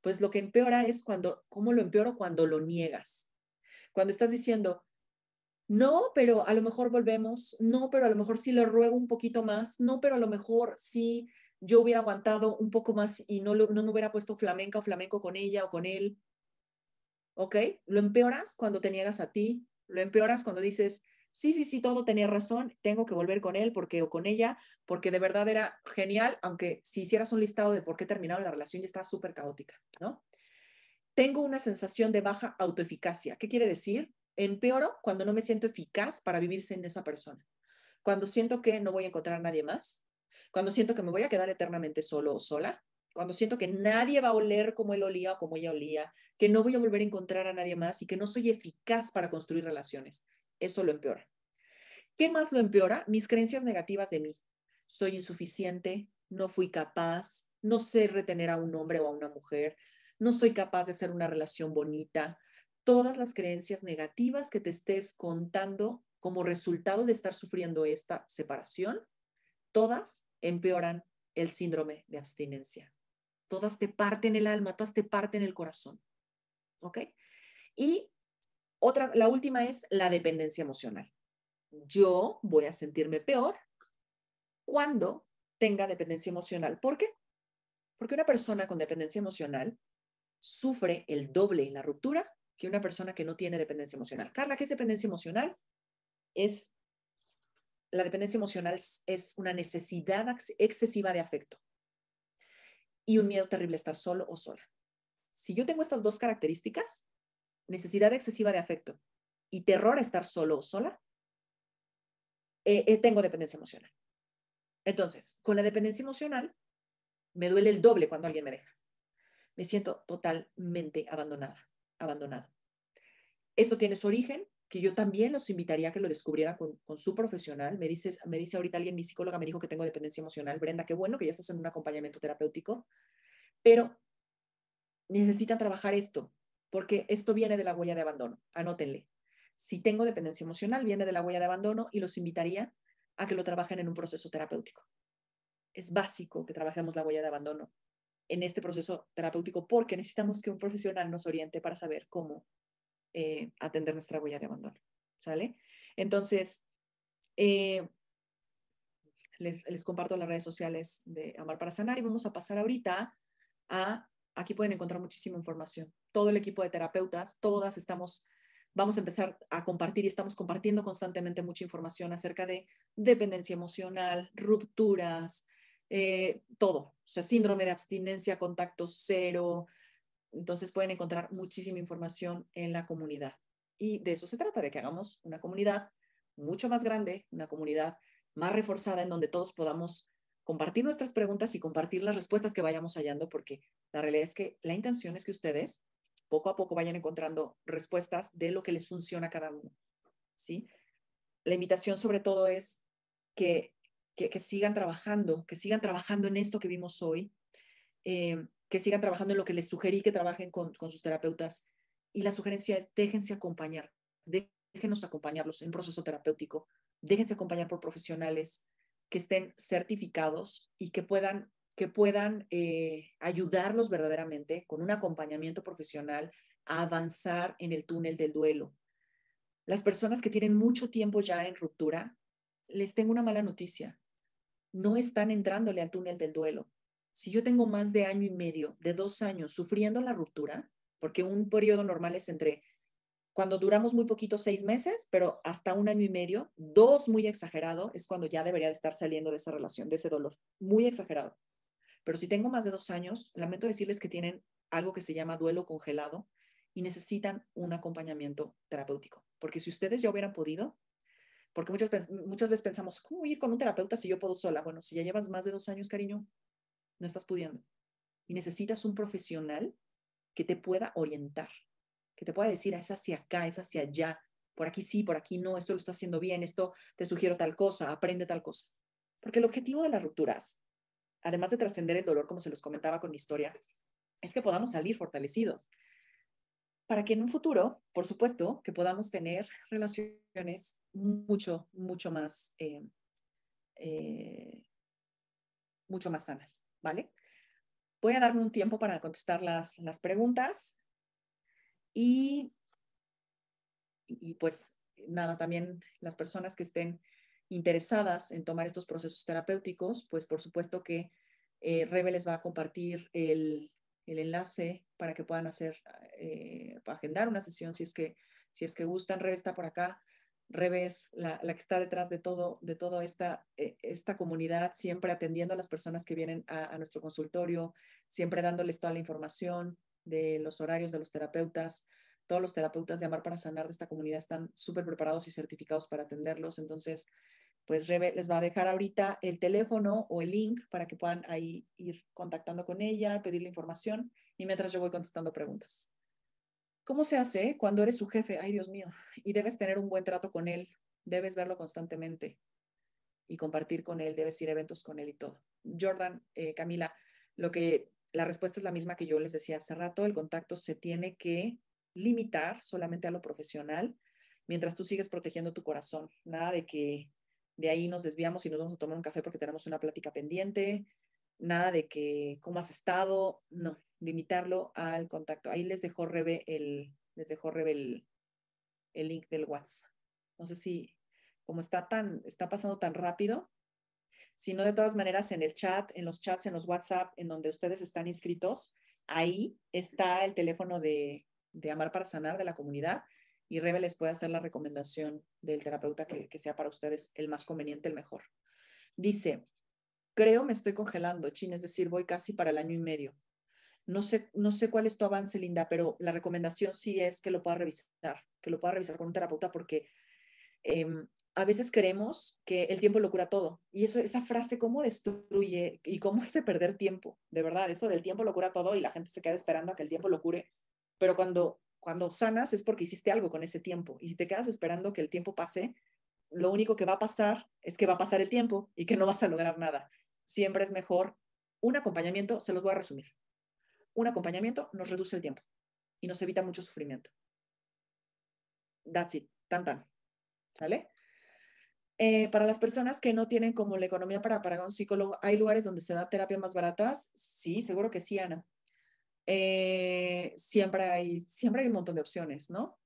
Pues lo que empeora es cuando, ¿cómo lo empeoro? Cuando lo niegas. Cuando estás diciendo, no, pero a lo mejor volvemos, no, pero a lo mejor sí lo ruego un poquito más, no, pero a lo mejor sí yo hubiera aguantado un poco más y no, me hubiera puesto flamenca o flamenco con ella o con él. ¿Ok? Lo empeoras cuando te niegas a ti, lo empeoras cuando dices, sí, sí, sí, todo tenía razón, tengo que volver con él porque o con ella, porque de verdad era genial, aunque si hicieras un listado de por qué terminaron la relación ya estaba súper caótica, ¿no? Tengo una sensación de baja autoeficacia. ¿Qué quiere decir? Empeoro cuando no me siento eficaz para vivirse en esa persona. Cuando siento que no voy a encontrar a nadie más, cuando siento que me voy a quedar eternamente solo o sola, cuando siento que nadie va a oler como él olía o como ella olía, que no voy a volver a encontrar a nadie más y que no soy eficaz para construir relaciones. Eso lo empeora. ¿Qué más lo empeora? Mis creencias negativas de mí. Soy insuficiente, no fui capaz, no sé retener a un hombre o a una mujer, no soy capaz de hacer una relación bonita. Todas las creencias negativas que te estés contando como resultado de estar sufriendo esta separación todas empeoran el síndrome de abstinencia. Todas te parten el alma, todas te parten el corazón. ¿Ok? Y otra, la última es la dependencia emocional. Yo voy a sentirme peor cuando tenga dependencia emocional. ¿Por qué? Porque una persona con dependencia emocional sufre el doble en la ruptura que una persona que no tiene dependencia emocional. Carla, ¿qué es dependencia emocional? Es la dependencia emocional es una necesidad excesiva de afecto y un miedo terrible a estar solo o sola. Si yo tengo estas dos características, necesidad excesiva de afecto y terror a estar solo o sola, eh, eh, tengo dependencia emocional. Entonces, con la dependencia emocional, me duele el doble cuando alguien me deja. Me siento totalmente abandonada, abandonado. Esto tiene su origen que yo también los invitaría a que lo descubriera con, con su profesional. Me dice, me dice ahorita alguien, mi psicóloga me dijo que tengo dependencia emocional. Brenda, qué bueno que ya estás en un acompañamiento terapéutico, pero necesitan trabajar esto, porque esto viene de la huella de abandono. Anótenle. Si tengo dependencia emocional, viene de la huella de abandono y los invitaría a que lo trabajen en un proceso terapéutico. Es básico que trabajemos la huella de abandono en este proceso terapéutico porque necesitamos que un profesional nos oriente para saber cómo eh, atender nuestra huella de abandono, ¿sale? Entonces, eh, les, comparto las redes sociales de Amar para Sanar y vamos a pasar ahorita a, aquí pueden encontrar muchísima información. Todo el equipo de terapeutas, todas estamos, vamos a empezar a compartir y estamos compartiendo constantemente mucha información acerca de dependencia emocional, rupturas, eh, todo, o sea, síndrome de abstinencia, contacto cero, entonces pueden encontrar muchísima información en la comunidad. Y de eso se trata, de que hagamos una comunidad mucho más grande, una comunidad más reforzada en donde todos podamos compartir nuestras preguntas y compartir las respuestas que vayamos hallando, porque la realidad es que la intención es que ustedes poco a poco vayan encontrando respuestas de lo que les funciona a cada uno. ¿sí? La invitación sobre todo es que, que, sigan trabajando, que sigan trabajando en esto que vimos hoy, eh, que sigan trabajando en lo que les sugerí que trabajen con, sus terapeutas. Y la sugerencia es déjense acompañar, déjenos acompañarlos en proceso terapéutico, déjense acompañar por profesionales que estén certificados y que puedan, que puedan eh, ayudarlos verdaderamente con un acompañamiento profesional a avanzar en el túnel del duelo. Las personas que tienen mucho tiempo ya en ruptura, les tengo una mala noticia. No están entrándole al túnel del duelo si yo tengo más de año y medio, de dos años sufriendo la ruptura, porque un periodo normal es entre cuando duramos muy poquito, seis meses, pero hasta un año y medio, dos muy exagerado, es cuando ya debería de estar saliendo de esa relación, de ese dolor, muy exagerado. Pero si tengo más de dos años, lamento decirles que tienen algo que se llama duelo congelado y necesitan un acompañamiento terapéutico, porque si ustedes ya hubieran podido, porque muchas, muchas veces pensamos, ¿cómo ir con un terapeuta si yo puedo sola? Bueno, si ya llevas más de dos años, cariño, no estás pudiendo. Y necesitas un profesional que te pueda orientar, que te pueda decir, ah, es hacia acá, es hacia allá, por aquí sí, por aquí no, esto lo estás haciendo bien, esto te sugiero tal cosa, aprende tal cosa. Porque el objetivo de las rupturas, además de trascender el dolor, como se los comentaba con mi historia, es que podamos salir fortalecidos. Para que en un futuro, por supuesto, que podamos tener relaciones mucho, mucho más, eh, eh, mucho más sanas. ¿vale? Voy a darme un tiempo para contestar las, preguntas y, y pues nada, también las personas que estén interesadas en tomar estos procesos terapéuticos, pues por supuesto que eh, Rebe les va a compartir el, el enlace para que puedan hacer, para eh, agendar una sesión si es que, si es que gustan. Rebe está por acá revés, la, la, que está detrás de todo, de toda esta, eh, esta comunidad, siempre atendiendo a las personas que vienen a, a, nuestro consultorio, siempre dándoles toda la información de los horarios de los terapeutas. Todos los terapeutas de Amar para Sanar de esta comunidad están súper preparados y certificados para atenderlos. Entonces, pues Rebe les va a dejar ahorita el teléfono o el link para que puedan ahí ir contactando con ella, pedirle información y mientras yo voy contestando preguntas. ¿Cómo se hace cuando eres su jefe? Ay, Dios mío, y debes tener un buen trato con él, debes verlo constantemente y compartir con él, debes ir a eventos con él y todo. Jordan, eh, Camila, lo que la respuesta es la misma que yo les decía hace rato, el contacto se tiene que limitar solamente a lo profesional mientras tú sigues protegiendo tu corazón. Nada de que de ahí nos desviamos y nos vamos a tomar un café porque tenemos una plática pendiente, nada de que cómo has estado, no, limitarlo al contacto. Ahí les dejó Rebe el, les dejó el, link del WhatsApp. No sé si, como está tan, está pasando tan rápido, si no de todas maneras en el chat, en los chats, en los WhatsApp, en donde ustedes están inscritos, ahí está el teléfono de, Amar para Sanar de la comunidad y Rebe les puede hacer la recomendación del terapeuta que, que sea para ustedes el más conveniente, el mejor. Dice, creo me estoy congelando, Chin, es decir, voy casi para el año y medio. No sé, no sé cuál es tu avance, Linda, pero la recomendación sí es que lo puedas revisar, que lo pueda revisar con un terapeuta porque em, a veces creemos que el tiempo lo cura todo. Y eso, esa frase, cómo destruye y cómo (laughs) hace perder tiempo. De verdad, eso del tiempo lo cura todo y la gente se queda esperando a que el tiempo lo cure. Pero cuando, cuando sanas es porque hiciste algo con ese tiempo. Y si te quedas esperando que el tiempo pase, lo único que va a pasar es que va a pasar el tiempo y que no vas a lograr nada. Siempre es mejor un acompañamiento, se los voy a resumir un acompañamiento nos reduce el tiempo y nos evita mucho sufrimiento. That's it, tan tan. ¿Sale? Eh, para las personas que no tienen como la economía para pagar un psicólogo, ¿hay lugares donde se da terapia más baratas? Sí, seguro que sí, Ana. Eh, siempre, hay, siempre hay un montón de opciones, ¿no?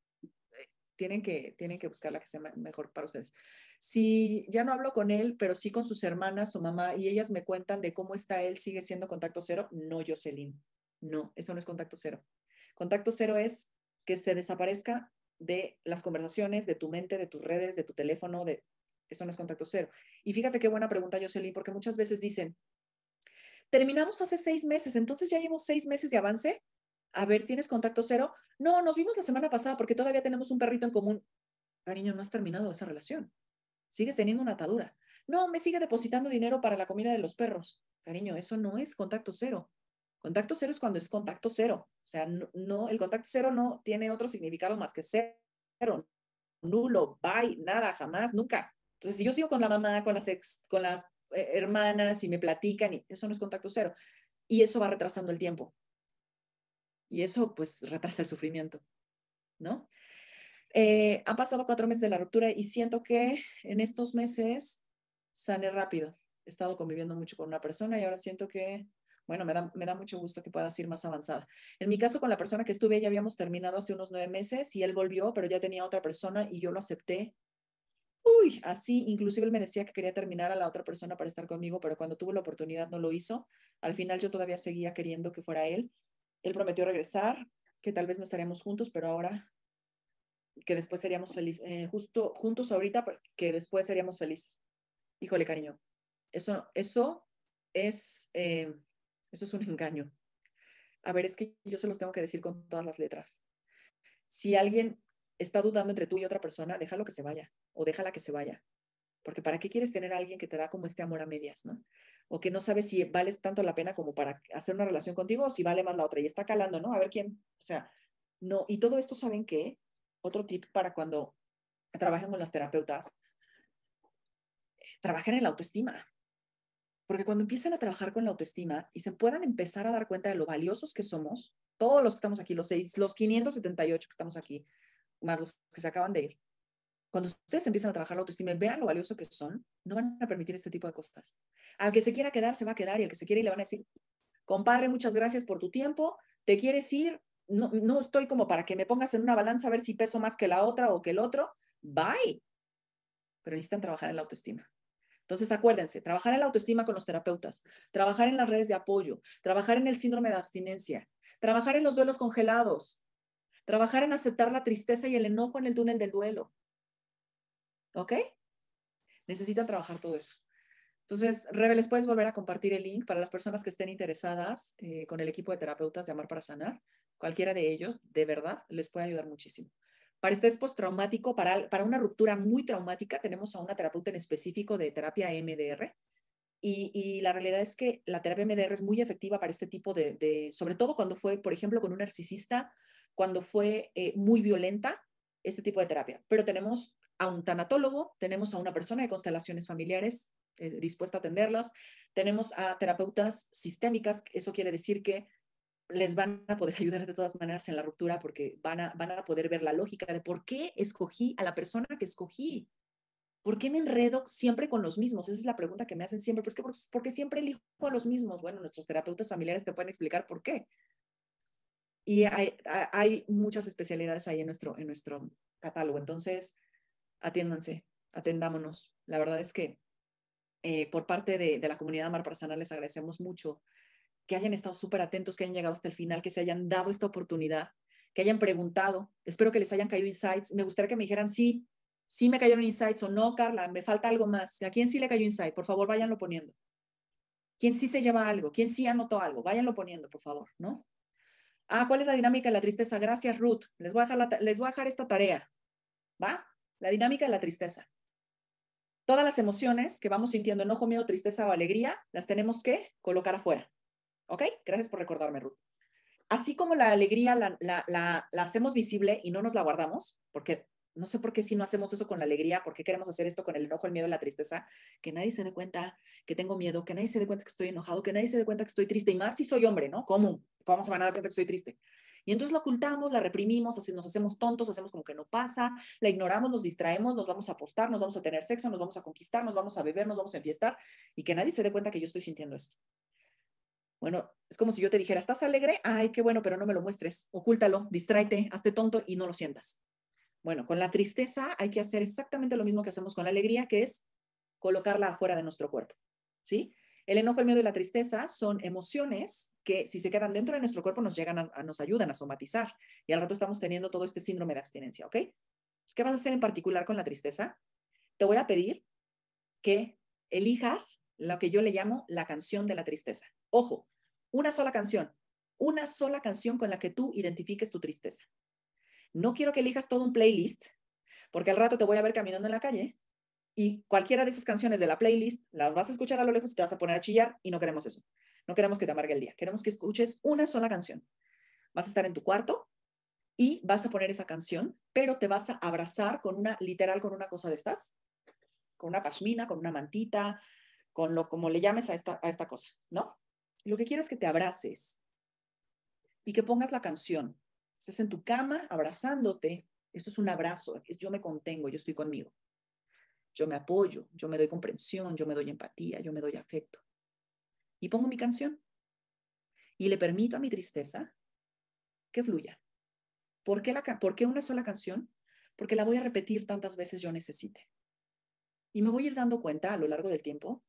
tienen que, tienen que buscar la que sea mejor para ustedes. Si ya no hablo con él, pero sí con sus hermanas, su mamá, y ellas me cuentan de cómo está él, sigue siendo contacto cero, no, Jocelyn, no, eso no es contacto cero. Contacto cero es que se desaparezca de las conversaciones, de tu mente, de tus redes, de tu teléfono, de... Eso no es contacto cero. Y fíjate qué buena pregunta, Jocelyn, porque muchas veces dicen, terminamos hace seis meses, entonces ya llevo seis meses de avance. A ver, ¿tienes contacto cero? No, nos vimos la semana pasada porque todavía tenemos un perrito en común. Cariño, no has terminado esa relación. Sigues teniendo una atadura. No, me sigue depositando dinero para la comida de los perros. Cariño, eso no es contacto cero. Contacto cero es cuando es contacto cero. O sea, no, el contacto cero no tiene otro significado más que cero, nulo, bye, nada, jamás, nunca. Entonces, si yo sigo con la mamá, con las ex, con las eh, hermanas y me platican, eso no es contacto cero. Y eso va retrasando el tiempo. Y eso, pues, retrasa el sufrimiento, ¿no? Eh, han pasado cuatro meses de la ruptura y siento que en estos meses sane rápido. He estado conviviendo mucho con una persona y ahora siento que bueno, me da, mucho gusto que puedas ir más avanzada. En mi caso, con la persona que estuve, ya habíamos terminado hace unos nueve meses y él volvió, pero ya tenía otra persona y yo lo acepté. Uy, así, inclusive él me decía que quería terminar a la otra persona para estar conmigo, pero cuando tuvo la oportunidad no lo hizo. Al final yo todavía seguía queriendo que fuera él. Él prometió regresar, que tal vez no estaríamos juntos, pero ahora que después seríamos felices, eh, justo juntos ahorita, que después seríamos felices. Híjole, cariño, eso, eso es eh, eso es un engaño. A ver, es que yo se los tengo que decir con todas las letras. Si alguien está dudando entre tú y otra persona, déjalo que se vaya o déjala que se vaya. Porque ¿para qué quieres tener a alguien que te da como este amor a medias, no? O que no sabe si vales tanto la pena como para hacer una relación contigo o si vale más la otra. Y está calando, ¿no? A ver quién. O sea, no. Y todo esto, ¿saben qué? Otro tip para cuando trabajen con las terapeutas. Trabajen en la autoestima. Porque cuando empiecen a trabajar con la autoestima y se puedan empezar a dar cuenta de lo valiosos que somos, todos los que estamos aquí, los, seis, los 578 que estamos aquí, más los que se acaban de ir, cuando ustedes empiezan a trabajar la autoestima y vean lo valioso que son, no van a permitir este tipo de cosas. Al que se quiera quedar, se va a quedar y al que se quiere ir, le van a decir, compadre, muchas gracias por tu tiempo, te quieres ir, no, no estoy como para que me pongas en una balanza a ver si peso más que la otra o que el otro, bye. Pero necesitan trabajar en la autoestima. Entonces, acuérdense, trabajar en la autoestima con los terapeutas, trabajar en las redes de apoyo, trabajar en el síndrome de abstinencia, trabajar en los duelos congelados, trabajar en aceptar la tristeza y el enojo en el túnel del duelo. ¿Ok? Necesita trabajar todo eso. Entonces, Rebe, les puedes volver a compartir el link para las personas que estén interesadas eh, con el equipo de terapeutas de Amar para Sanar. Cualquiera de ellos, de verdad, les puede ayudar muchísimo. Para este postraumático, para, para una ruptura muy traumática, tenemos a una terapeuta en específico de terapia MDR. Y, y la realidad es que la terapia MDR es muy efectiva para este tipo de, sobre todo cuando fue, por ejemplo, con un narcisista, cuando fue eh, muy violenta, este tipo de terapia. Pero tenemos a un tanatólogo, tenemos a una persona de constelaciones familiares eh, dispuesta a atenderlas, tenemos a terapeutas sistémicas, eso quiere decir que les van a poder (laughs) ayudar de todas maneras en la ruptura porque van a, van a poder ver la lógica de por qué escogí a la persona que escogí. ¿Por qué me enredo siempre con los mismos? Esa es la pregunta que me hacen siempre. Pues, ¿Por qué porque, siempre elijo a los mismos. Bueno, nuestros terapeutas familiares te pueden explicar por qué. Y hay, hay muchas especialidades ahí en nuestro, en nuestro catálogo. Entonces, atiéndanse, atendámonos. La verdad es que eh, por parte de, la comunidad Mar Sanar les agradecemos mucho que hayan estado súper atentos, que hayan llegado hasta el final, que se hayan dado esta oportunidad, que hayan preguntado. Espero que les hayan caído insights. Me gustaría que me dijeran sí, sí me cayeron insights o no, Carla, me falta algo más. ¿A quién sí le cayó insight? Por favor, váyanlo poniendo. ¿Quién sí se lleva algo? ¿Quién sí anotó algo? Váyanlo poniendo, por favor, ¿no? Ah, ¿cuál es la dinámica de la tristeza? Gracias, Ruth. Les voy a les voy a dejar esta tarea. ¿Va? La dinámica de la tristeza. Todas las emociones que vamos sintiendo, enojo, miedo, tristeza o alegría, las tenemos que colocar afuera. ¿Ok? Gracias por recordarme, Ruth. Así como la alegría la, hacemos visible y no nos la guardamos, porque no sé por qué si no hacemos eso con la alegría, por qué queremos hacer esto con el enojo, el miedo, la tristeza, que nadie se dé cuenta que tengo miedo, que nadie se dé cuenta que estoy enojado, que nadie se dé cuenta que estoy triste, y más si soy hombre, ¿no? ¿Cómo? ¿Cómo se van a dar cuenta que estoy triste? Y entonces la ocultamos, la reprimimos, nos hacemos tontos, hacemos como que no pasa, la ignoramos, nos distraemos, nos vamos a apostar, nos vamos a tener sexo, nos vamos a conquistar, nos vamos a beber, nos vamos a enfiestar y que nadie se dé cuenta que yo estoy sintiendo esto. Bueno, es como si yo te dijera, ¿estás alegre? Ay, qué bueno, pero no me lo muestres. Ocúltalo, distráete, hazte tonto y no lo sientas. Bueno, con la tristeza hay que hacer exactamente lo mismo que hacemos con la alegría, que es colocarla afuera de nuestro cuerpo. ¿Sí? El enojo, el miedo y la tristeza son emociones que si se quedan dentro de nuestro cuerpo nos llegan nos ayudan a somatizar y al rato estamos teniendo todo este síndrome de abstinencia, ¿ok? Pues, ¿Qué vas a hacer en particular con la tristeza? Te voy a pedir que elijas lo que yo le llamo la canción de la tristeza. Ojo, una sola canción, una sola canción con la que tú identifiques tu tristeza. No quiero que elijas todo un playlist, porque al rato te voy a ver caminando en la calle y cualquiera de esas canciones de la playlist las vas a escuchar a lo lejos y te vas a poner a chillar y no queremos eso. No queremos que te amargue el día. Queremos que escuches una sola canción. Vas a estar en tu cuarto y vas a poner esa canción, pero te vas a abrazar con una, literal, con una cosa de estas con una pashmina, con una mantita, con lo como le llames a esta, a esta cosa, ¿no? Lo que quiero es que te abraces y que pongas la canción. Estás en tu cama abrazándote. Esto es un abrazo, es yo me contengo, yo estoy conmigo. Yo me apoyo, yo me doy comprensión, yo me doy empatía, yo me doy afecto. Y pongo mi canción. Y le permito a mi tristeza que fluya. ¿Por la, ¿Por qué una sola canción? Porque la voy a repetir tantas veces yo necesite. Y me voy a ir dando cuenta a lo largo del tiempo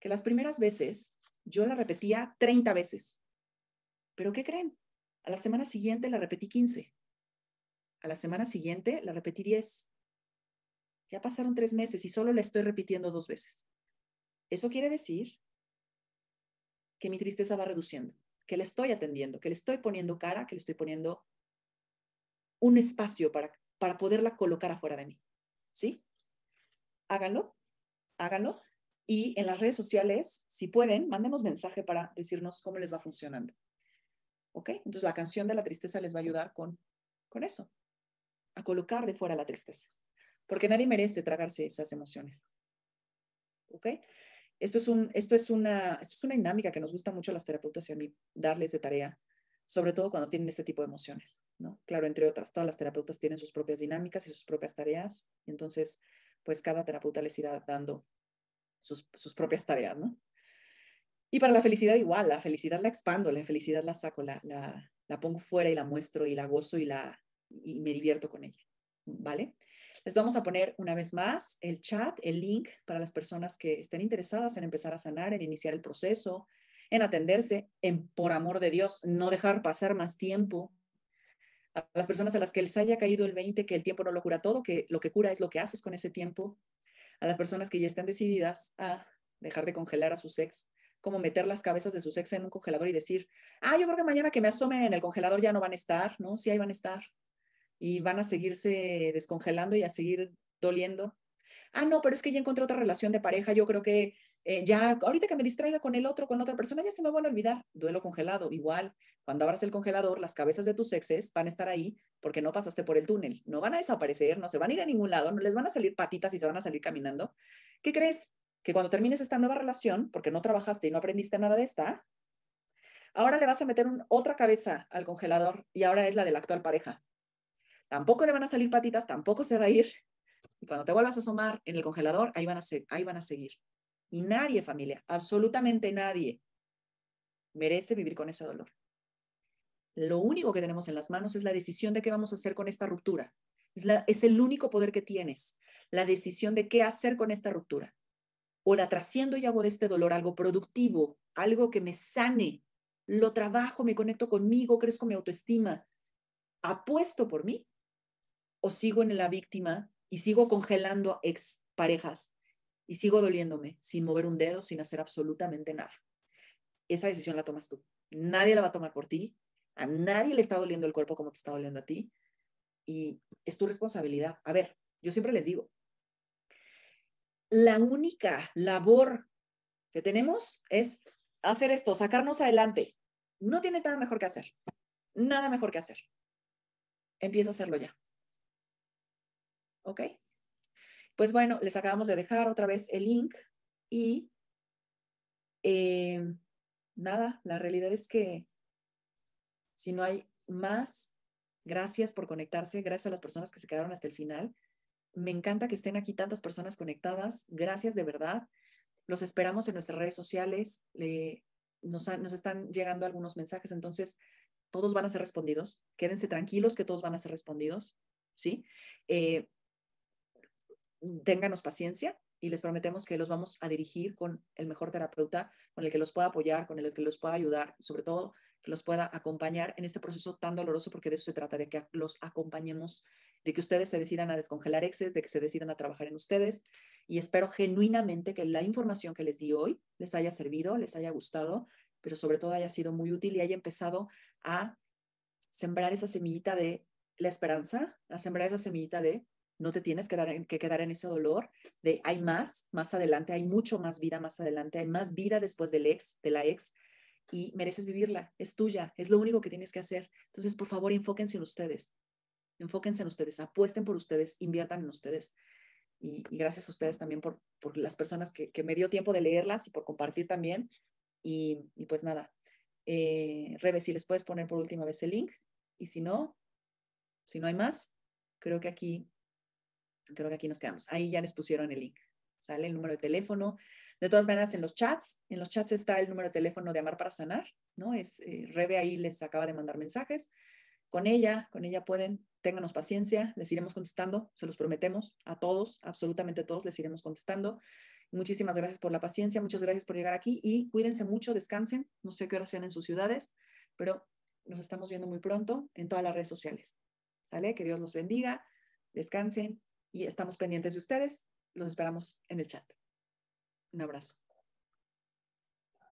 que las primeras veces yo la repetía 30 veces. ¿Pero qué creen? A la semana siguiente la repetí 15. A la semana siguiente la repetí 10. Ya pasaron tres meses y solo la estoy repitiendo dos veces. Eso quiere decir que mi tristeza va reduciendo, que le estoy atendiendo, que le estoy poniendo cara, que le estoy poniendo un espacio para, para poderla colocar afuera de mí. ¿Sí? háganlo, háganlo. Y en las redes sociales, si pueden, mandemos mensaje para decirnos cómo les va funcionando. ¿Ok? Entonces la canción de la tristeza les va a ayudar con, con eso, a colocar de fuera la tristeza, porque nadie merece tragarse esas emociones. ¿Ok? Esto es, un, esto, es una, esto es una dinámica que nos gusta mucho a las terapeutas y a mí, darles de tarea, sobre todo cuando tienen este tipo de emociones, ¿no? Claro, entre otras, todas las terapeutas tienen sus propias dinámicas y sus propias tareas, entonces pues cada terapeuta les irá dando sus, propias tareas, ¿no? Y para la felicidad igual, la felicidad la expando, la felicidad la saco, la, pongo fuera y la muestro y la gozo y, la, y me divierto con ella, ¿vale? Les vamos a poner una vez más el chat, el link para las personas que estén interesadas en empezar a sanar, en iniciar el proceso, en atenderse, en por amor de Dios, no dejar pasar más tiempo, a las personas a las que les haya caído el 20, que el tiempo no lo cura todo, que lo que cura es lo que haces con ese tiempo, a las personas que ya están decididas a dejar de congelar a su ex, como meter las cabezas de su ex en un congelador y decir, ah, yo creo que mañana que me asome en el congelador ya no van a estar, ¿no? Sí, ahí van a estar. Y van a seguirse descongelando y a seguir doliendo ah, no, pero es que ya encontré otra relación de pareja, yo creo que eh, ya, ahorita que me distraiga con el otro, con otra persona, ya se me van a olvidar. Duelo congelado, igual, cuando abras el congelador, las cabezas de tus exes van a estar ahí porque no pasaste por el túnel, no van a desaparecer, no se van a ir a ningún lado, no les van a salir patitas y se van a salir caminando. ¿Qué crees? Que cuando termines esta nueva relación, porque no trabajaste y no aprendiste nada de esta, ahora le vas a meter otra cabeza al congelador y ahora es la de la actual pareja. Tampoco le van a salir patitas, tampoco se va a ir, y cuando te vuelvas a asomar en el congelador, ahí van a, ser ahí van a seguir. Y nadie, familia, absolutamente nadie, merece vivir con ese dolor. Lo único que tenemos en las manos es la decisión de qué vamos a hacer con esta ruptura. Es, la, es el único poder que tienes, la decisión de qué hacer con esta ruptura. O la trasciendo y hago de este dolor algo productivo, algo que me sane, lo trabajo, me conecto conmigo, crezco mi autoestima, apuesto por mí, o sigo en la víctima y sigo congelando ex parejas y sigo doliéndome sin mover un dedo, sin hacer absolutamente nada. Esa decisión la tomas tú. Nadie la va a tomar por ti. A nadie le está doliendo el cuerpo como te está doliendo a ti. Y es tu responsabilidad. A ver, yo siempre les digo, la única labor que tenemos es hacer esto, sacarnos adelante. No tienes nada mejor que hacer. Nada mejor que hacer. Empieza a hacerlo ya. ¿Ok? Pues bueno, les acabamos de dejar otra vez el link y eh, nada, la realidad es que si no hay más, gracias por conectarse, gracias a las personas que se quedaron hasta el final. Me encanta que estén aquí tantas personas conectadas, gracias de verdad. Los esperamos en nuestras redes sociales, Le, nos, están llegando algunos mensajes, entonces todos van a ser respondidos. Quédense tranquilos que todos van a ser respondidos, ¿sí? Eh, ténganos paciencia y les prometemos que los vamos a dirigir con el mejor terapeuta, con el que los pueda apoyar, con el que los pueda ayudar sobre todo que los pueda acompañar en este proceso tan doloroso porque de eso se trata, de que los acompañemos, de que ustedes se decidan a descongelar exces de que se decidan a trabajar en ustedes y espero genuinamente que la información que les di hoy les haya servido, les haya gustado, pero sobre todo haya sido muy útil y haya empezado a sembrar esa semillita de la esperanza, a sembrar esa semillita de no te tienes que, dar que quedar en ese dolor de hay más, más adelante, hay mucho más vida más adelante, hay más vida después del ex, de la ex, y mereces vivirla, es tuya, es lo único que tienes que hacer. Entonces, por favor, enfóquense en ustedes, enfóquense en ustedes, apuesten por ustedes, inviertan en ustedes. Y, gracias a ustedes también por, por las personas que, me dio tiempo de leerlas y por compartir también. Y, pues nada, eh, Rebe, si les puedes poner por última vez el link, y si no, si no hay más, creo que aquí creo que aquí nos quedamos. Ahí ya les pusieron el link. Sale el número de teléfono. De todas maneras, en los chats, en los chats está el número de teléfono de Amar para Sanar, ¿no? Es, eh, Rebe ahí les acaba de mandar mensajes. Con ella, con ella pueden, ténganos paciencia, les iremos contestando, se los prometemos a todos, absolutamente todos, les iremos contestando. Muchísimas gracias por la paciencia, muchas gracias por llegar aquí y cuídense mucho, descansen, no sé qué hora sean en sus ciudades, pero nos estamos viendo muy pronto en todas las redes sociales. ¿Sale? Que Dios los bendiga, descansen, y estamos pendientes de ustedes. Los esperamos en el chat. Un abrazo.